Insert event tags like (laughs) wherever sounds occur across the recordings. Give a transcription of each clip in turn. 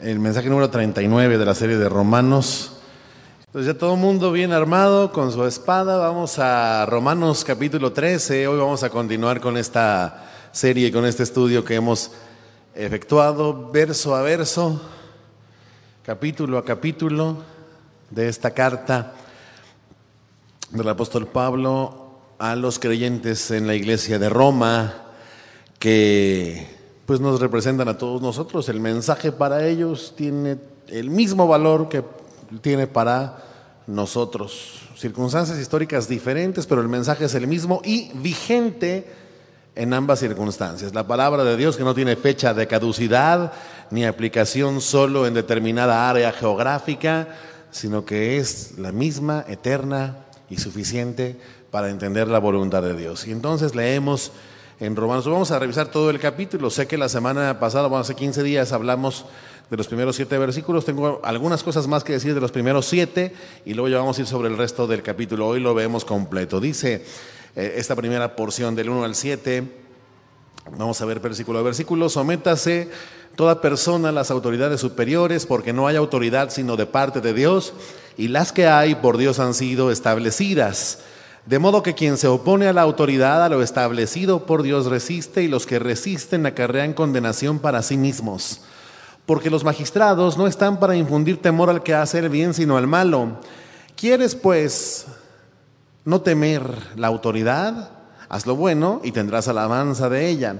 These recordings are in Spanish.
el mensaje número 39 de la serie de Romanos. Entonces pues ya todo el mundo bien armado con su espada, vamos a Romanos capítulo 13, hoy vamos a continuar con esta serie, con este estudio que hemos efectuado verso a verso, capítulo a capítulo de esta carta del apóstol Pablo a los creyentes en la iglesia de Roma que pues nos representan a todos nosotros. El mensaje para ellos tiene el mismo valor que tiene para nosotros. Circunstancias históricas diferentes, pero el mensaje es el mismo y vigente en ambas circunstancias. La palabra de Dios que no tiene fecha de caducidad ni aplicación solo en determinada área geográfica, sino que es la misma, eterna y suficiente para entender la voluntad de Dios. Y entonces leemos en Romanos. Vamos a revisar todo el capítulo. Sé que la semana pasada, bueno, hace 15 días, hablamos de los primeros siete versículos. Tengo algunas cosas más que decir de los primeros siete y luego ya vamos a ir sobre el resto del capítulo. Hoy lo vemos completo. Dice eh, esta primera porción del 1 al 7. Vamos a ver versículo a versículo. Sométase toda persona a las autoridades superiores, porque no hay autoridad sino de parte de Dios, y las que hay por Dios han sido establecidas. De modo que quien se opone a la autoridad, a lo establecido por Dios, resiste y los que resisten acarrean condenación para sí mismos. Porque los magistrados no están para infundir temor al que hace el bien, sino al malo. ¿Quieres, pues, no temer la autoridad? Haz lo bueno y tendrás alabanza de ella,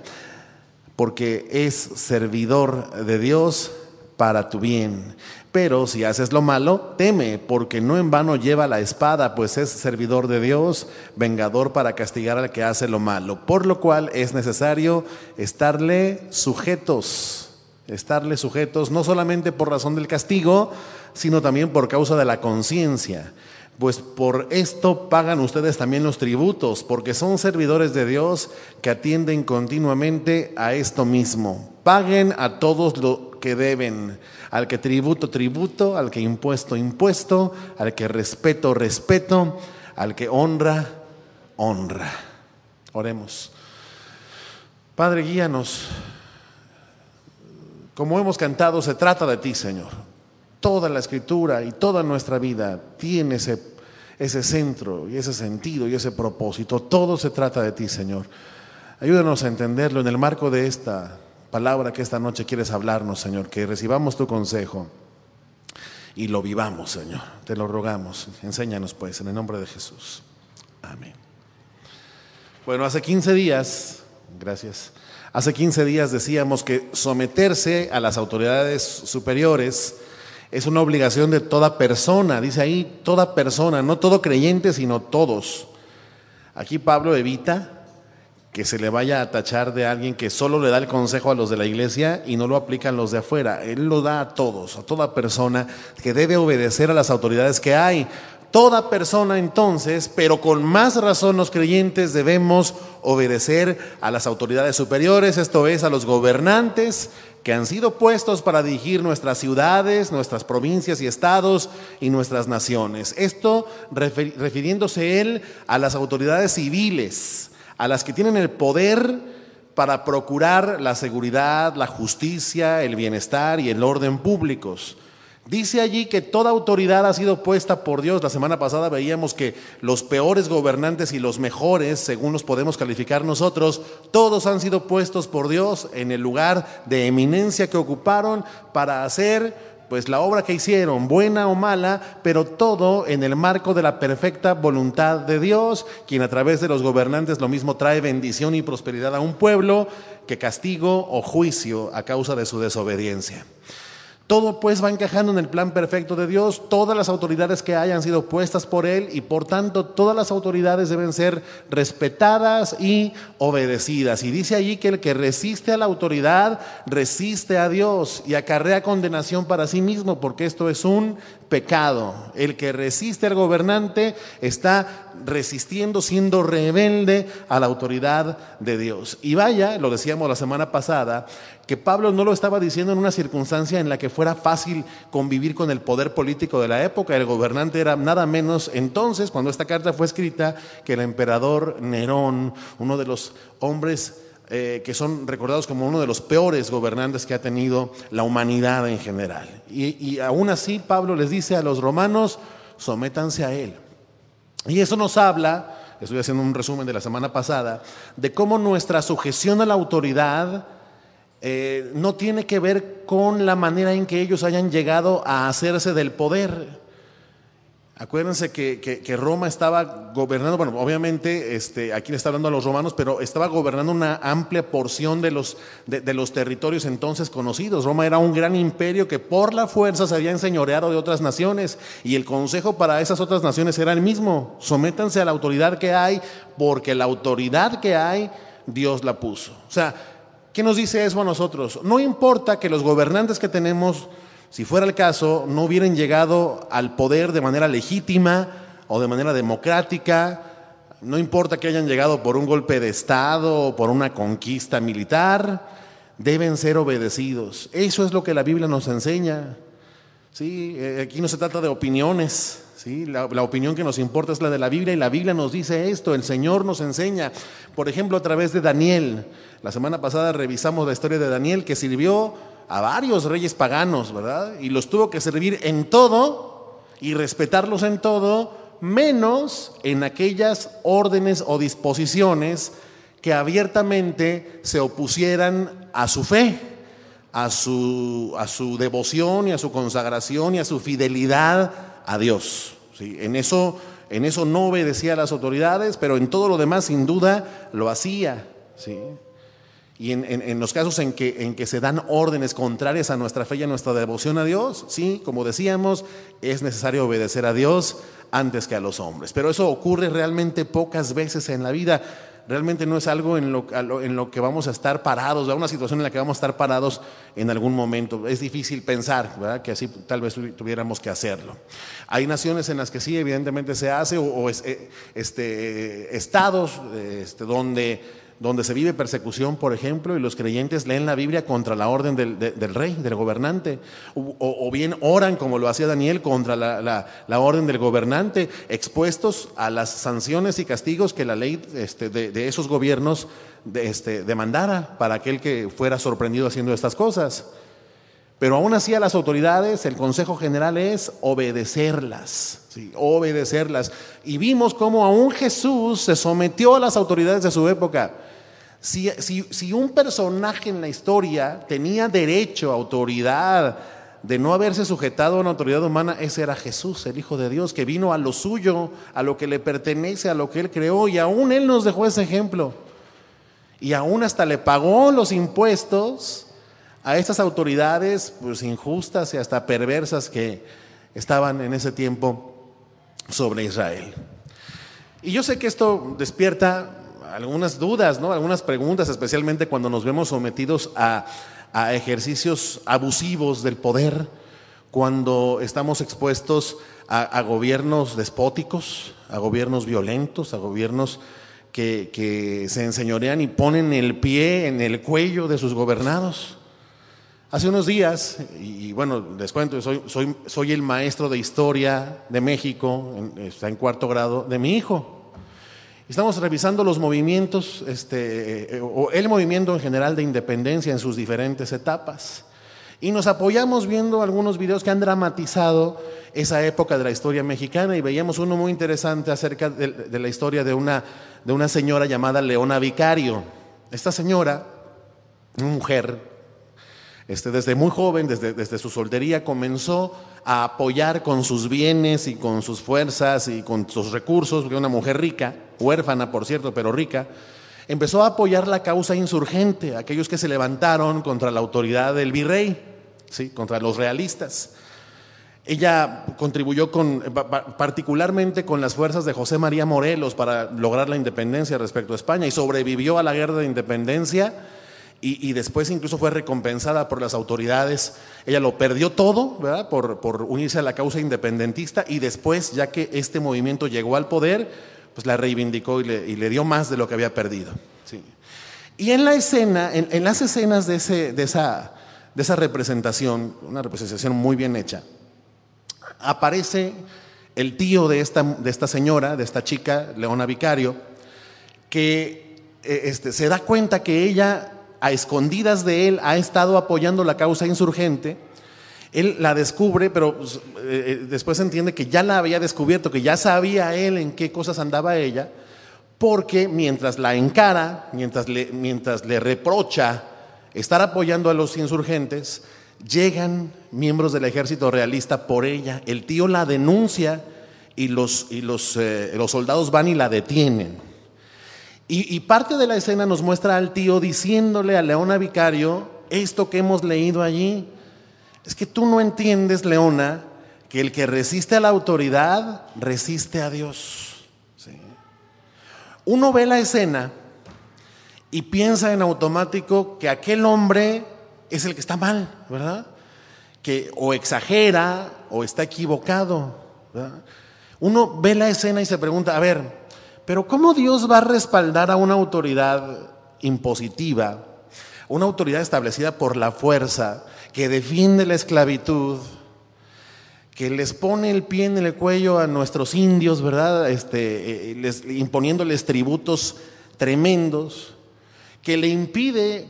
porque es servidor de Dios para tu bien. Pero si haces lo malo, teme, porque no en vano lleva la espada, pues es servidor de Dios, vengador para castigar al que hace lo malo. Por lo cual es necesario estarle sujetos, estarle sujetos, no solamente por razón del castigo, sino también por causa de la conciencia. Pues por esto pagan ustedes también los tributos, porque son servidores de Dios que atienden continuamente a esto mismo. Paguen a todos lo que deben al que tributo, tributo, al que impuesto, impuesto, al que respeto, respeto, al que honra, honra. Oremos. Padre, guíanos. Como hemos cantado, se trata de ti, Señor. Toda la escritura y toda nuestra vida tiene ese, ese centro y ese sentido y ese propósito. Todo se trata de ti, Señor. Ayúdanos a entenderlo en el marco de esta palabra que esta noche quieres hablarnos, Señor, que recibamos tu consejo y lo vivamos, Señor. Te lo rogamos. Enséñanos, pues, en el nombre de Jesús. Amén. Bueno, hace 15 días, gracias, hace 15 días decíamos que someterse a las autoridades superiores es una obligación de toda persona, dice ahí, toda persona, no todo creyente, sino todos. Aquí Pablo evita que se le vaya a tachar de alguien que solo le da el consejo a los de la iglesia y no lo aplican los de afuera. Él lo da a todos, a toda persona que debe obedecer a las autoridades que hay. Toda persona entonces, pero con más razón los creyentes debemos obedecer a las autoridades superiores, esto es, a los gobernantes que han sido puestos para dirigir nuestras ciudades, nuestras provincias y estados y nuestras naciones. Esto refiriéndose él a las autoridades civiles, a las que tienen el poder para procurar la seguridad, la justicia, el bienestar y el orden públicos. Dice allí que toda autoridad ha sido puesta por Dios. La semana pasada veíamos que los peores gobernantes y los mejores, según los podemos calificar nosotros, todos han sido puestos por Dios en el lugar de eminencia que ocuparon para hacer pues la obra que hicieron, buena o mala, pero todo en el marco de la perfecta voluntad de Dios, quien a través de los gobernantes lo mismo trae bendición y prosperidad a un pueblo que castigo o juicio a causa de su desobediencia. Todo pues va encajando en el plan perfecto de Dios, todas las autoridades que hayan sido puestas por Él y por tanto todas las autoridades deben ser respetadas y obedecidas. Y dice allí que el que resiste a la autoridad resiste a Dios y acarrea condenación para sí mismo porque esto es un pecado. El que resiste al gobernante está resistiendo, siendo rebelde a la autoridad de Dios. Y vaya, lo decíamos la semana pasada, que Pablo no lo estaba diciendo en una circunstancia en la que fuera fácil convivir con el poder político de la época. El gobernante era nada menos entonces, cuando esta carta fue escrita, que el emperador Nerón, uno de los hombres eh, que son recordados como uno de los peores gobernantes que ha tenido la humanidad en general. Y, aún así Pablo les dice a los romanos, sométanse a él. Y eso nos habla, estoy haciendo un resumen de la semana pasada, de cómo nuestra sujeción a la autoridad eh, no tiene que ver con la manera en que ellos hayan llegado a hacerse del poder Acuérdense que, Roma estaba gobernando, bueno, obviamente este, aquí le está hablando a los romanos, pero estaba gobernando una amplia porción de los, de, de los territorios entonces conocidos. Roma era un gran imperio que por la fuerza se había enseñoreado de otras naciones y el consejo para esas otras naciones era el mismo, sométanse a la autoridad que hay, porque la autoridad que hay, Dios la puso. O sea, ¿qué nos dice eso a nosotros? No importa que los gobernantes que tenemos si fuera el caso, no hubieran llegado al poder de manera legítima o de manera democrática, no importa que hayan llegado por un golpe de Estado o por una conquista militar, deben ser obedecidos. Eso es lo que la Biblia nos enseña. ¿sí? Eh, aquí no se trata de opiniones. ¿sí? La, la, opinión que nos importa es la de la Biblia y la Biblia nos dice esto, el Señor nos enseña. Por ejemplo, a través de Daniel. La semana pasada revisamos la historia de Daniel que sirvió a varios reyes paganos, ¿verdad? Y los tuvo que servir en todo y respetarlos en todo, menos en aquellas órdenes o disposiciones que abiertamente se opusieran a su fe, a su, a su devoción y a su consagración y a su fidelidad a Dios. ¿sí? En, eso, en eso no obedecía a las autoridades, pero en todo lo demás sin duda lo hacía. ¿sí? y en, los casos en que, en que, se dan órdenes contrarias a nuestra fe y a nuestra devoción a Dios, sí, como decíamos, es necesario obedecer a Dios antes que a los hombres. Pero eso ocurre realmente pocas veces en la vida. Realmente no es algo en lo, en lo que vamos a estar parados, una situación en la que vamos a estar parados en algún momento. Es difícil pensar ¿verdad? que así tal vez tuviéramos que hacerlo. Hay naciones en las que sí, evidentemente se hace, o, es, eh, este, eh, estados este, donde donde se vive persecución, por ejemplo, y los creyentes leen la Biblia contra la orden del, rey, del gobernante, o, bien oran, como lo hacía Daniel, contra la, orden del gobernante, expuestos a las sanciones y castigos que la ley este, de, esos gobiernos este, demandara para aquel que fuera sorprendido haciendo estas cosas. Pero aún así a las autoridades el consejo general es obedecerlas, ¿sí? obedecerlas. Y vimos cómo aún Jesús se sometió a las autoridades de su época. Si, un personaje en la historia tenía derecho, autoridad, de no haberse sujetado a una autoridad humana, ese era Jesús, el Hijo de Dios, que vino a lo suyo, a lo que le pertenece, a lo que él creó, y aún él nos dejó ese ejemplo. Y aún hasta le pagó los impuestos a estas autoridades pues, injustas y hasta perversas que estaban en ese tiempo sobre Israel. Y yo sé que esto despierta algunas dudas, ¿no? algunas preguntas, especialmente cuando nos vemos sometidos a, ejercicios abusivos del poder, cuando estamos expuestos a, gobiernos despóticos, a gobiernos violentos, a gobiernos que, se enseñorean y ponen el pie en el cuello de sus gobernados. Hace unos días, y, bueno, les cuento, soy, soy, el maestro de historia de México, está en cuarto grado, de mi hijo. Estamos revisando los movimientos, este, eh, o el movimiento en general de independencia en sus diferentes etapas. Y nos apoyamos viendo algunos videos que han dramatizado esa época de la historia mexicana y veíamos uno muy interesante acerca de, la historia de una, de una señora llamada Leona Vicario. Esta señora, una mujer, este, desde muy joven, desde, desde su soltería, comenzó a apoyar con sus bienes y con sus fuerzas y con sus recursos, porque una mujer rica, huérfana por cierto, pero rica, empezó a apoyar la causa insurgente, aquellos que se levantaron contra la autoridad del virrey, ¿sí? contra los realistas. Ella contribuyó con, particularmente con las fuerzas de José María Morelos para lograr la independencia respecto a España y sobrevivió a la guerra de independencia y, después incluso fue recompensada por las autoridades. Ella lo perdió todo, ¿verdad? Por, unirse a la causa independentista y después, ya que este movimiento llegó al poder, pues la reivindicó y le, dio más de lo que había perdido. ¿sí? Y en la escena, en, las escenas de, ese, de, esa, de esa representación, una representación muy bien hecha, aparece el tío de esta, de esta señora, de esta chica, Leona Vicario, que eh, este, se da cuenta que ella a escondidas de él, ha estado apoyando la causa insurgente. Él la descubre, pero pues, eh, eh, después entiende que ya la había descubierto, que ya sabía él en qué cosas andaba ella, porque mientras la encara, mientras le, mientras le reprocha estar apoyando a los insurgentes, llegan miembros del ejército realista por ella. El tío la denuncia y los, y los, eh, los soldados van y la detienen. Y, parte de la escena nos muestra al tío diciéndole a Leona Vicario esto que hemos leído allí. Es que tú no entiendes, Leona, que el que resiste a la autoridad resiste a Dios. Uno ve la escena y piensa en automático que aquel hombre es el que está mal, ¿verdad? Que o exagera o está equivocado. Uno ve la escena y se pregunta, a ver, pero ¿cómo Dios va a respaldar a una autoridad impositiva, una autoridad establecida por la fuerza, que defiende la esclavitud, que les pone el pie en el cuello a nuestros indios, ¿verdad? Este, eh, imponiéndoles tributos tremendos, que le impide,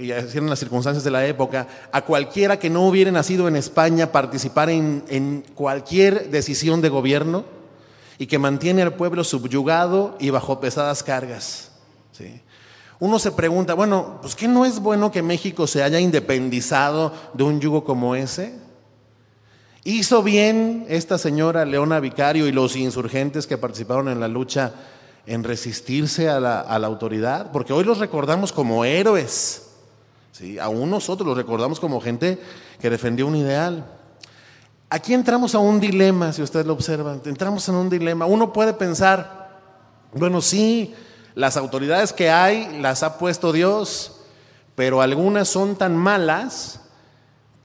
y así eran las circunstancias de la época, a cualquiera que no hubiera nacido en España participar en cualquier decisión de gobierno y que mantiene al pueblo subyugado y bajo pesadas cargas. ¿sí? Uno se pregunta, bueno, pues ¿qué no es bueno que México se haya independizado de un yugo como ese? ¿Hizo bien esta señora Leona Vicario y los insurgentes que participaron en la lucha en resistirse a la, autoridad? Porque hoy los recordamos como héroes. ¿sí? Aún nosotros los recordamos como gente que defendió un ideal. Aquí entramos a un dilema, si ustedes lo observan, entramos en un dilema. Uno puede pensar, bueno, sí, las autoridades que hay las ha puesto Dios, pero algunas son tan malas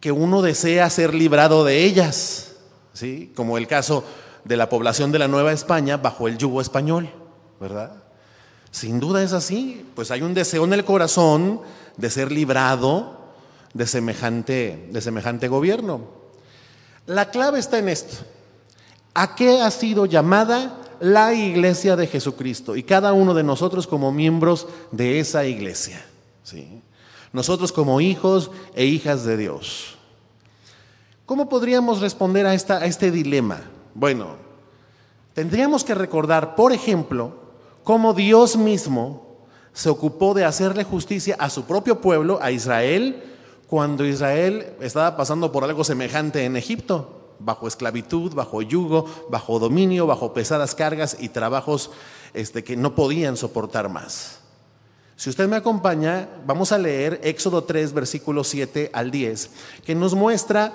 que uno desea ser librado de ellas, ¿sí? Como el caso de la población de la Nueva España bajo el yugo español, ¿verdad? Sin duda es así, pues hay un deseo en el corazón de ser librado de semejante, de semejante gobierno. La clave está en esto. ¿A qué ha sido llamada la iglesia de Jesucristo y cada uno de nosotros como miembros de esa iglesia? Nosotros como hijos e hijas de Dios. ¿Cómo podríamos responder a, a este dilema? Bueno, tendríamos que recordar, por ejemplo, cómo Dios mismo se ocupó de hacerle justicia a su propio pueblo, a Israel, cuando Israel estaba pasando por algo semejante en Egipto, bajo esclavitud, bajo yugo, bajo dominio, bajo pesadas cargas y trabajos este, que no podían soportar más. Si usted me acompaña, vamos a leer Éxodo 3, versículo 7 al 10, que nos muestra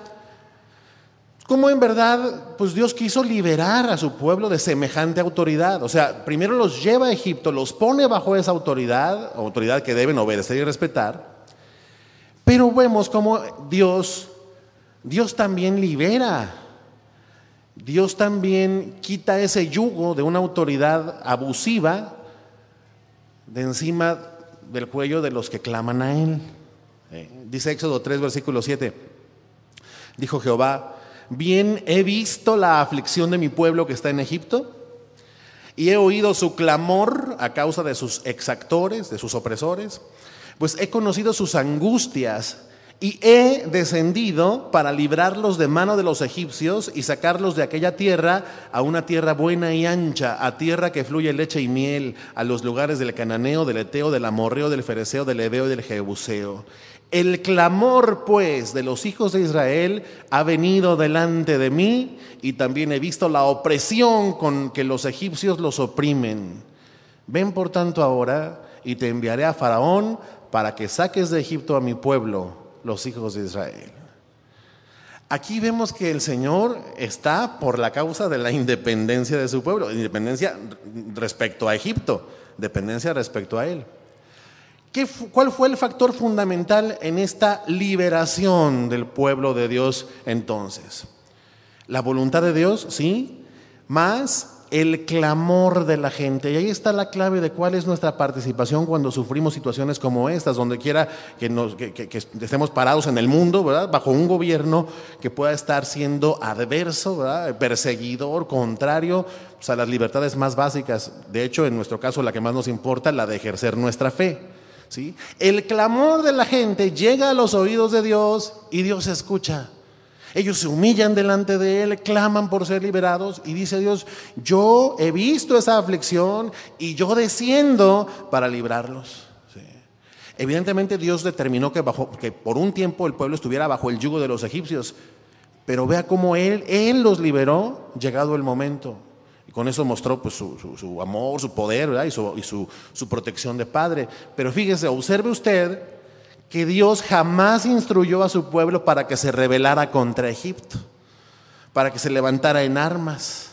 cómo en verdad pues Dios quiso liberar a su pueblo de semejante autoridad. O sea, primero los lleva a Egipto, los pone bajo esa autoridad, autoridad que deben obedecer y respetar, pero vemos cómo Dios, Dios también libera. Dios también quita ese yugo de una autoridad abusiva de encima del cuello de los que claman a Él. Dice Éxodo 3, versículo 7. Dijo Jehová, bien he visto la aflicción de mi pueblo que está en Egipto y he oído su clamor a causa de sus exactores, de sus opresores pues he conocido sus angustias y he descendido para librarlos de mano de los egipcios y sacarlos de aquella tierra a una tierra buena y ancha, a tierra que fluye leche y miel, a los lugares del cananeo, del eteo, del amorreo, del fereceo, del Edeo y del jebuseo. El clamor, pues, de los hijos de Israel ha venido delante de mí y también he visto la opresión con que los egipcios los oprimen. Ven, por tanto, ahora y te enviaré a Faraón para que saques de Egipto a mi pueblo, los hijos de Israel. Aquí vemos que el Señor está por la causa de la independencia de su pueblo, independencia respecto a Egipto, dependencia respecto a Él. ¿Cuál fue el factor fundamental en esta liberación del pueblo de Dios entonces? La voluntad de Dios, sí, más el clamor de la gente. Y ahí está la clave de cuál es nuestra participación cuando sufrimos situaciones como estas, donde quiera que, estemos parados en el mundo, ¿verdad? bajo un gobierno que pueda estar siendo adverso, perseguidor, contrario pues, a las libertades más básicas. De hecho, en nuestro caso, la que más nos importa, la de ejercer nuestra fe. ¿sí? El clamor de la gente llega a los oídos de Dios y Dios escucha. Ellos se humillan delante de Él, claman por ser liberados y dice Dios, yo he visto esa aflicción y yo desciendo para librarlos. Evidentemente Dios determinó que, bajo, que por un tiempo el pueblo estuviera bajo el yugo de los egipcios, pero vea cómo Él, los liberó llegado el momento. Y con eso mostró pues, su, amor, su poder y, su, y su protección de padre. Pero fíjese, observe usted que Dios jamás instruyó a su pueblo para que se rebelara contra Egipto, para que se levantara en armas.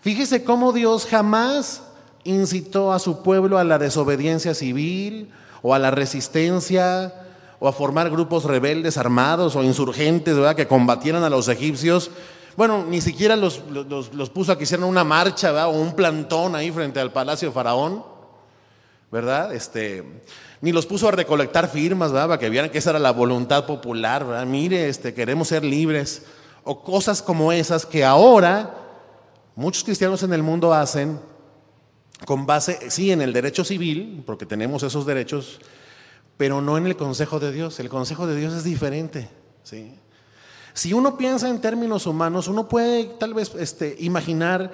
Fíjese cómo Dios jamás incitó a su pueblo a la desobediencia civil o a la resistencia o a formar grupos rebeldes armados o insurgentes ¿verdad? que combatieran a los egipcios. Bueno, ni siquiera los, los, puso a que hicieran una marcha ¿verdad? o un plantón ahí frente al palacio de Faraón. ¿verdad? Este, ni los puso a recolectar firmas, ¿verdad? Para que vieran que esa era la voluntad popular, Mire, este, queremos ser libres. O cosas como esas que ahora muchos cristianos en el mundo hacen con base, sí, en el derecho civil, porque tenemos esos derechos, pero no en el consejo de Dios. El consejo de Dios es diferente, ¿sí? Si uno piensa en términos humanos, uno puede tal vez este, imaginar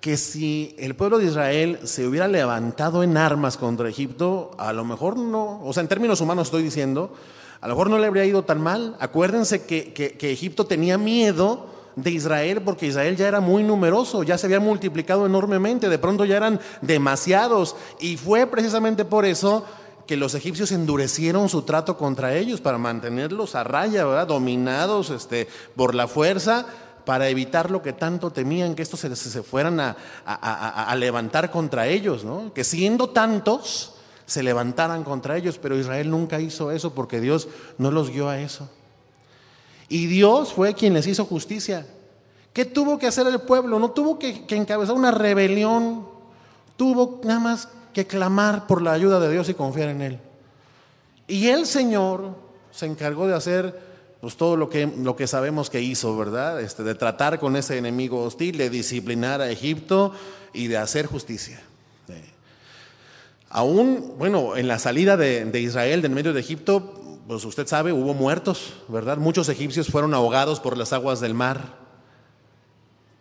que si el pueblo de Israel se hubiera levantado en armas contra Egipto, a lo mejor no, o sea, en términos humanos estoy diciendo, a lo mejor no le habría ido tan mal. Acuérdense que, Egipto tenía miedo de Israel porque Israel ya era muy numeroso, ya se había multiplicado enormemente, de pronto ya eran demasiados y fue precisamente por eso que los egipcios endurecieron su trato contra ellos para mantenerlos a raya, ¿verdad? dominados este, por la fuerza para evitar lo que tanto temían, que estos se, fueran a, levantar contra ellos, que siendo tantos se levantaran contra ellos, pero Israel nunca hizo eso porque Dios no los guió a eso. Y Dios fue quien les hizo justicia. ¿Qué tuvo que hacer el pueblo? No tuvo que, que encabezar una rebelión, tuvo nada más que clamar por la ayuda de Dios y confiar en Él. Y el Señor se encargó de hacer pues todo lo que, lo que sabemos que hizo, ¿verdad? Este, de tratar con ese enemigo hostil, de disciplinar a Egipto y de hacer justicia. Aún, bueno, en la salida de, Israel del medio de Egipto, pues usted sabe, hubo muertos, ¿verdad? Muchos egipcios fueron ahogados por las aguas del mar,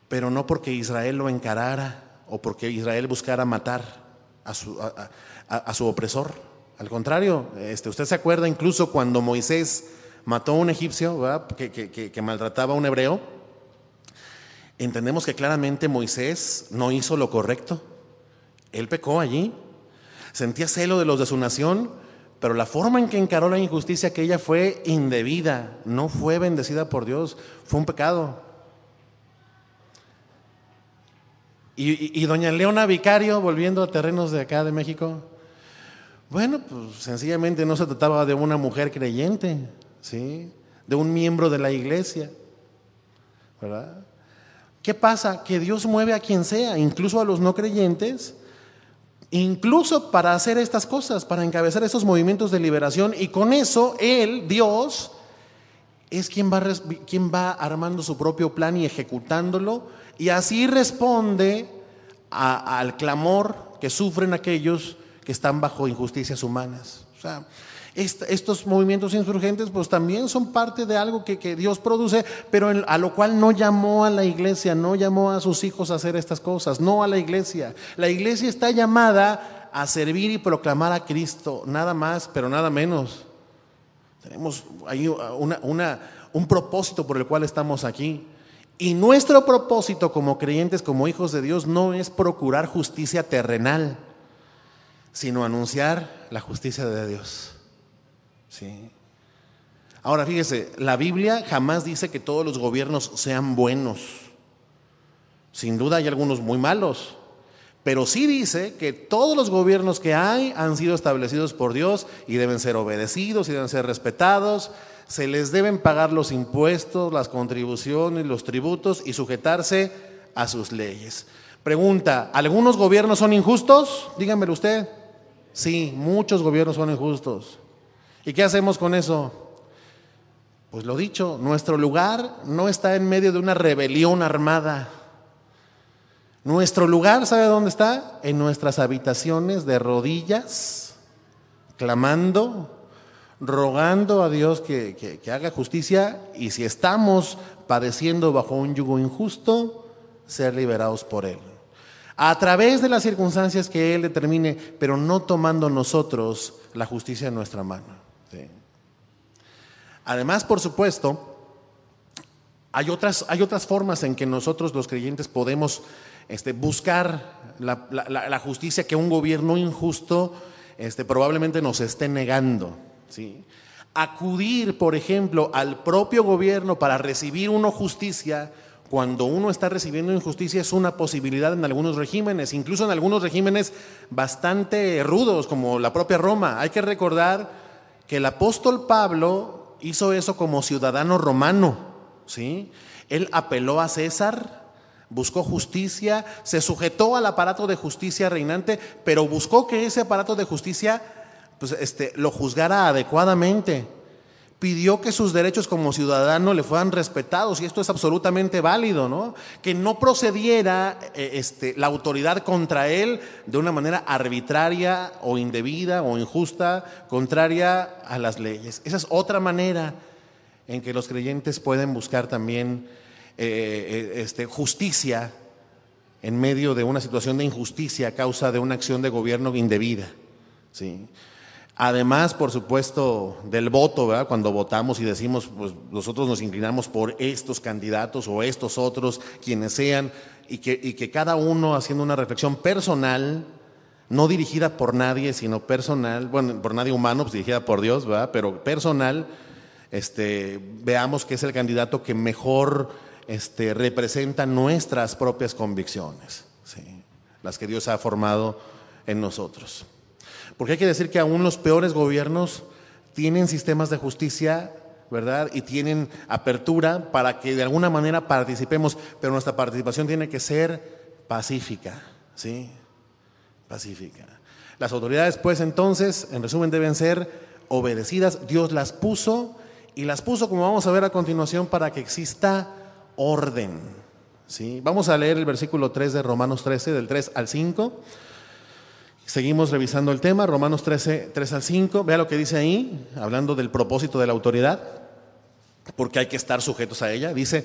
pero no porque Israel lo encarara o porque Israel buscara matar a su, a su opresor. Al contrario, este, usted se acuerda incluso cuando Moisés mató a un egipcio que, maltrataba a un hebreo, entendemos que claramente Moisés no hizo lo correcto. Él pecó allí, sentía celo de los de su nación, pero la forma en que encaró la injusticia aquella fue indebida, no fue bendecida por Dios, fue un pecado. Y, y, doña Leona Vicario, volviendo a terrenos de acá de México, bueno, pues sencillamente no se trataba de una mujer creyente, ¿sí? de un miembro de la iglesia. ¿verdad? ¿Qué pasa? Que Dios mueve a quien sea, incluso a los no creyentes, incluso para hacer estas cosas, para encabezar estos movimientos de liberación, y con eso Él, Dios, es quien va, quien va armando su propio plan y ejecutándolo, y así responde al clamor que sufren aquellos que están bajo injusticias humanas. O sea, estos movimientos insurgentes pues también son parte de algo que, Dios produce, pero a lo cual no llamó a la iglesia, no llamó a sus hijos a hacer estas cosas, no a la iglesia. La iglesia está llamada a servir y proclamar a Cristo, nada más, pero nada menos. Tenemos ahí un propósito por el cual estamos aquí. Y nuestro propósito como creyentes, como hijos de Dios, no es procurar justicia terrenal, sino anunciar la justicia de Dios. ¿sí? Ahora, fíjese, la Biblia jamás dice que todos los gobiernos sean buenos. Sin duda hay algunos muy malos, pero sí dice que todos los gobiernos que hay han sido establecidos por Dios y deben ser obedecidos y deben ser respetados. Se les deben pagar los impuestos, las contribuciones, los tributos y sujetarse a sus leyes. Pregunta, ¿algunos gobiernos son injustos? Díganmelo usted. Sí, muchos gobiernos son injustos. ¿Y qué hacemos con eso? Pues lo dicho, nuestro lugar no está en medio de una rebelión armada. Nuestro lugar, ¿sabe dónde está? En nuestras habitaciones de rodillas, clamando, rogando a Dios que, que, haga justicia y si estamos padeciendo bajo un yugo injusto, ser liberados por Él. A través de las circunstancias que Él determine, pero no tomando nosotros la justicia en nuestra mano. Además, por supuesto, hay otras, hay otras formas en que nosotros los creyentes podemos este, buscar la, justicia que un gobierno injusto este, probablemente nos esté negando. Acudir, por ejemplo, al propio gobierno para recibir uno justicia cuando uno está recibiendo injusticia es una posibilidad en algunos regímenes, incluso en algunos regímenes bastante rudos como la propia Roma. Hay que recordar que el apóstol Pablo hizo eso como ciudadano romano, ¿sí? Él apeló a César, buscó justicia, se sujetó al aparato de justicia reinante, pero buscó que ese aparato de justicia pues, este, lo juzgara adecuadamente pidió que sus derechos como ciudadano le fueran respetados y esto es absolutamente válido, ¿no? Que no procediera eh, este, la autoridad contra él de una manera arbitraria o indebida o injusta, contraria a las leyes. Esa es otra manera en que los creyentes pueden buscar también eh, eh, este, justicia en medio de una situación de injusticia a causa de una acción de gobierno indebida. ¿sí? Además, por supuesto, del voto, ¿verdad? cuando votamos y decimos, pues nosotros nos inclinamos por estos candidatos o estos otros, quienes sean, y que, cada uno haciendo una reflexión personal, no dirigida por nadie, sino personal, bueno, por nadie humano, pues dirigida por Dios, ¿verdad? pero personal, este, veamos que es el candidato que mejor este, representa nuestras propias convicciones, las que Dios ha formado en nosotros. Porque hay que decir que aún los peores gobiernos tienen sistemas de justicia, ¿verdad? Y tienen apertura para que de alguna manera participemos, pero nuestra participación tiene que ser pacífica, ¿sí? Pacífica. Las autoridades, pues entonces, en resumen, deben ser obedecidas. Dios las puso y las puso, como vamos a ver a continuación, para que exista orden. ¿sí? Vamos a leer el versículo 3 de Romanos 13, del 3 al 5. Seguimos revisando el tema, Romanos 13, 3 al 5. Vea lo que dice ahí, hablando del propósito de la autoridad, porque hay que estar sujetos a ella. Dice,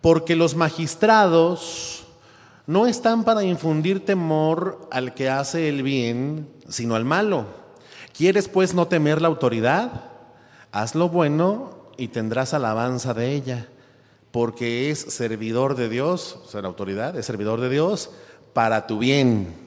porque los magistrados no están para infundir temor al que hace el bien, sino al malo. ¿Quieres pues no temer la autoridad? Haz lo bueno y tendrás alabanza de ella, porque es servidor de Dios, o sea, la autoridad es servidor de Dios para tu bien.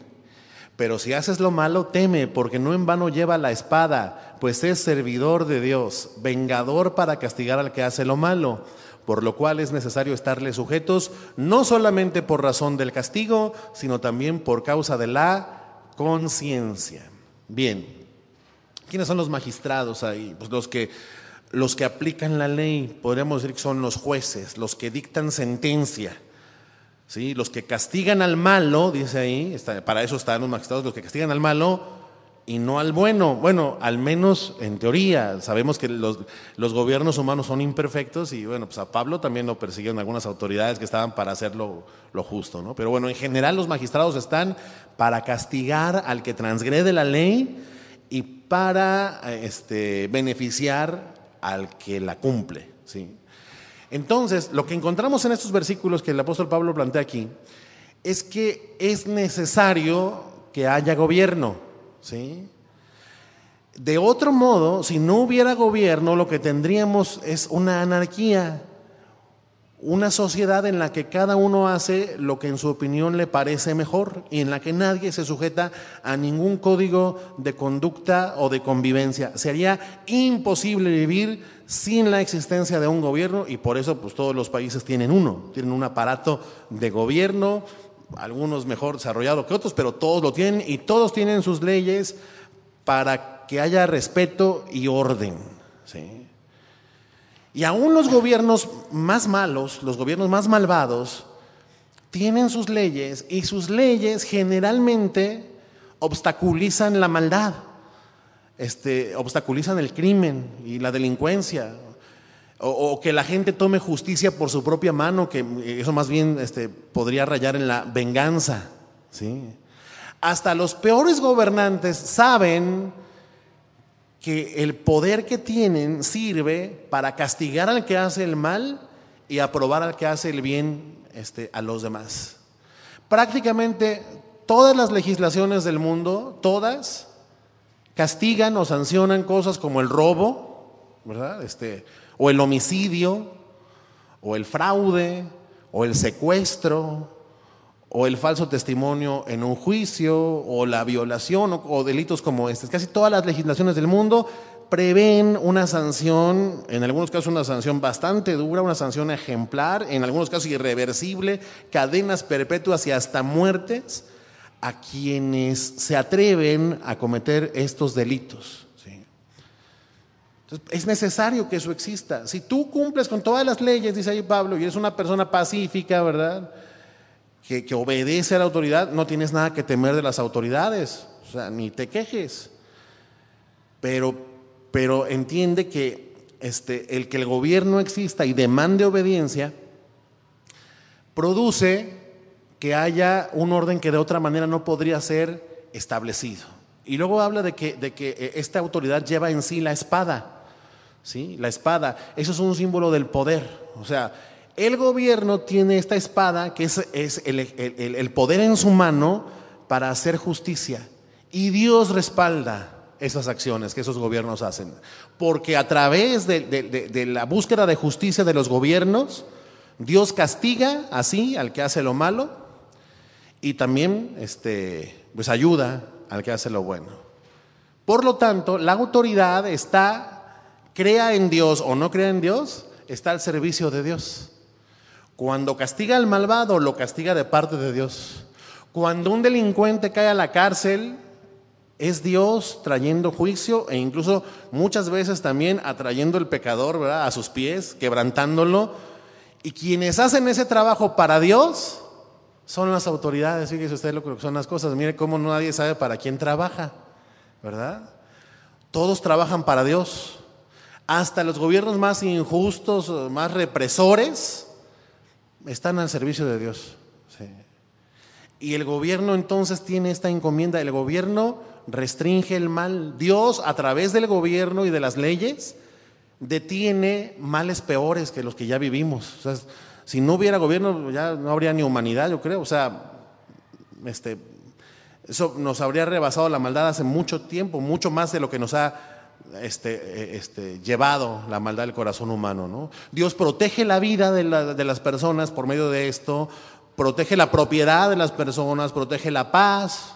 Pero si haces lo malo, teme, porque no en vano lleva la espada, pues es servidor de Dios, vengador para castigar al que hace lo malo, por lo cual es necesario estarle sujetos, no solamente por razón del castigo, sino también por causa de la conciencia. Bien, ¿quiénes son los magistrados ahí? Pues los que los que aplican la ley, podríamos decir que son los jueces, los que dictan sentencia. ¿sí? Los que castigan al malo, dice ahí, para eso están los magistrados, los que castigan al malo y no al bueno. Bueno, al menos en teoría, sabemos que los, los gobiernos humanos son imperfectos y bueno, pues a Pablo también lo persiguieron algunas autoridades que estaban para hacerlo lo justo, ¿no? Pero bueno, en general los magistrados están para castigar al que transgrede la ley y para este, beneficiar al que la cumple, ¿sí? Entonces, lo que encontramos en estos versículos que el apóstol Pablo plantea aquí es que es necesario que haya gobierno, ¿sí? De otro modo, si no hubiera gobierno, lo que tendríamos es una anarquía, una sociedad en la que cada uno hace lo que en su opinión le parece mejor y en la que nadie se sujeta a ningún código de conducta o de convivencia. Sería imposible vivir sin la existencia de un gobierno y por eso pues todos los países tienen uno, tienen un aparato de gobierno, algunos mejor desarrollado que otros, pero todos lo tienen y todos tienen sus leyes para que haya respeto y orden, Y aún los gobiernos más malos, los gobiernos más malvados, tienen sus leyes y sus leyes generalmente obstaculizan la maldad. Este, obstaculizan el crimen y la delincuencia, o, que la gente tome justicia por su propia mano, que eso más bien este, podría rayar en la venganza. ¿sí? Hasta los peores gobernantes saben que el poder que tienen sirve para castigar al que hace el mal y aprobar al que hace el bien este, a los demás. Prácticamente todas las legislaciones del mundo, todas, castigan o sancionan cosas como el robo, ¿verdad? Este, o el homicidio, o el fraude, o el secuestro, o el falso testimonio en un juicio, o la violación, o, o delitos como este. Casi todas las legislaciones del mundo prevén una sanción, en algunos casos una sanción bastante dura, una sanción ejemplar, en algunos casos irreversible, cadenas perpetuas y hasta muertes a quienes se atreven a cometer estos delitos. es necesario que eso exista. Si tú cumples con todas las leyes, dice ahí Pablo, y eres una persona pacífica, ¿verdad? Que, obedece a la autoridad, no tienes nada que temer de las autoridades, ni te quejes. Pero, pero entiende que este, el que el gobierno exista y demande obediencia, produce que haya un orden que de otra manera no podría ser establecido. Y luego habla de que, de que eh, esta autoridad lleva en sí la espada, ¿sí? La espada, eso es un símbolo del poder, o sea, el gobierno tiene esta espada que es, el, poder en su mano para hacer justicia y Dios respalda esas acciones que esos gobiernos hacen. Porque a través de, de, la búsqueda de justicia de los gobiernos, Dios castiga así al que hace lo malo y también este, pues ayuda al que hace lo bueno. Por lo tanto, la autoridad está, crea en Dios o no crea en Dios, está al servicio de Dios. Cuando castiga al malvado, lo castiga de parte de Dios. Cuando un delincuente cae a la cárcel, es Dios trayendo juicio e incluso muchas veces también atrayendo el pecador a sus pies, quebrantándolo. Y quienes hacen ese trabajo para Dios, son las autoridades, fíjese usted lo que son las cosas, mire cómo nadie sabe para quién trabaja, ¿verdad? Todos trabajan para Dios. Hasta los gobiernos más injustos, más represores, están al servicio de Dios. Y el gobierno entonces tiene esta encomienda, el gobierno restringe el mal. Dios a través del gobierno y de las leyes detiene males peores que los que ya vivimos si no hubiera gobierno, ya no habría ni humanidad, yo creo. O sea, este, eso nos habría rebasado la maldad hace mucho tiempo, mucho más de lo que nos ha este, eh, este llevado la maldad del corazón humano. ¿no? Dios protege la vida de, las personas por medio de esto, protege la propiedad de las personas, protege la paz.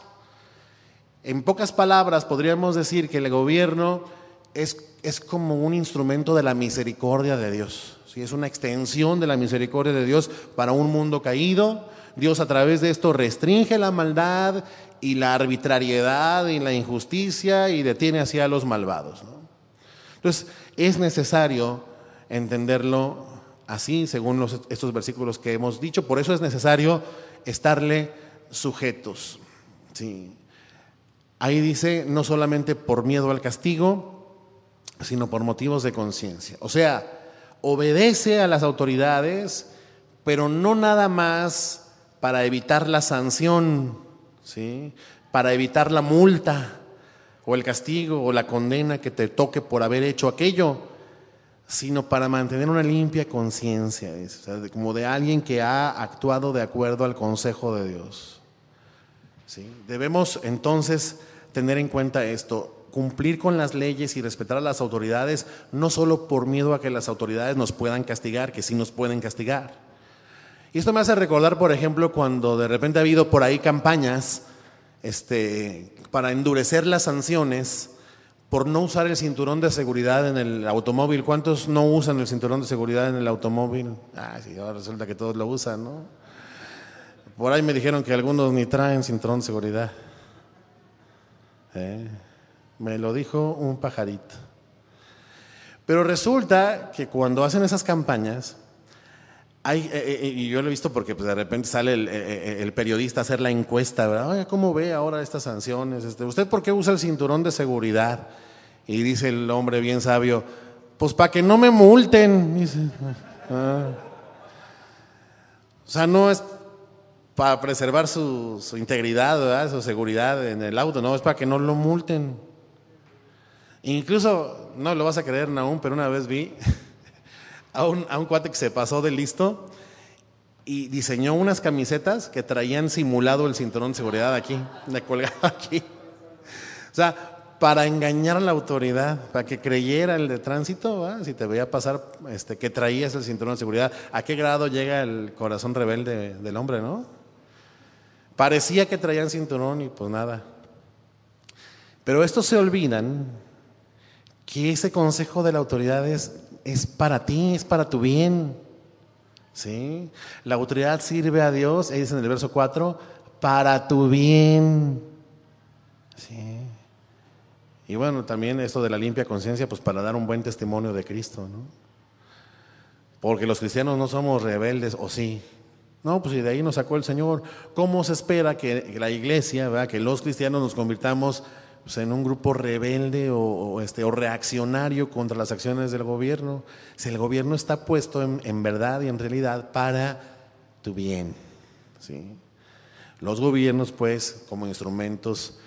En pocas palabras, podríamos decir que el gobierno es, es como un instrumento de la misericordia de Dios. Si es una extensión de la misericordia de Dios para un mundo caído. Dios a través de esto restringe la maldad y la arbitrariedad y la injusticia y detiene hacia los malvados. Entonces, es necesario entenderlo así, según estos versículos que hemos dicho. Por eso es necesario estarle sujetos. Ahí dice, no solamente por miedo al castigo, sino por motivos de conciencia. O sea, obedece a las autoridades, pero no nada más para evitar la sanción, ¿sí? para evitar la multa o el castigo o la condena que te toque por haber hecho aquello, sino para mantener una limpia conciencia, como de alguien que ha actuado de acuerdo al consejo de Dios. ¿Sí? Debemos entonces tener en cuenta esto cumplir con las leyes y respetar a las autoridades, no solo por miedo a que las autoridades nos puedan castigar, que sí nos pueden castigar. Y esto me hace recordar, por ejemplo, cuando de repente ha habido por ahí campañas este, para endurecer las sanciones por no usar el cinturón de seguridad en el automóvil. ¿Cuántos no usan el cinturón de seguridad en el automóvil? Ah, sí, ahora resulta que todos lo usan, ¿no? Por ahí me dijeron que algunos ni traen cinturón de seguridad. ¿Eh? Me lo dijo un pajarito. Pero resulta que cuando hacen esas campañas, hay, eh, eh, eh, y yo lo he visto porque pues, de repente sale el, periodista a hacer la encuesta, ¿verdad? ¿cómo ve ahora estas sanciones? Este, ¿Usted por qué usa el cinturón de seguridad? Y dice el hombre bien sabio, pues para que no me multen. Ah. O sea, no es para preservar su, integridad, su seguridad en el auto, no, es para que no lo multen. Incluso, no lo vas a creer, aún, pero una vez vi (laughs) a un, a un cuate que se pasó de listo y diseñó unas camisetas que traían simulado el cinturón de seguridad aquí, le colgaba aquí. O sea, para engañar a la autoridad, para que creyera el de tránsito, si te veía pasar, este, que traías el cinturón de seguridad, ¿a qué grado llega el corazón rebelde del hombre, no? Parecía que traían cinturón y pues nada. Pero estos se olvidan que ese consejo de la autoridad es, para ti, es para tu bien. ¿Sí? La autoridad sirve a Dios, dice en el verso 4, para tu bien. ¿Sí? Y bueno, también esto de la limpia conciencia, pues para dar un buen testimonio de Cristo, Porque los cristianos no somos rebeldes, o sí. No, pues y de ahí nos sacó el Señor. ¿Cómo se espera que la iglesia, que los cristianos nos convirtamos pues, en un grupo rebelde o, este, o reaccionario contra las acciones del gobierno. Si el gobierno está puesto en, verdad y en realidad para tu bien. Los gobiernos, pues, como instrumentos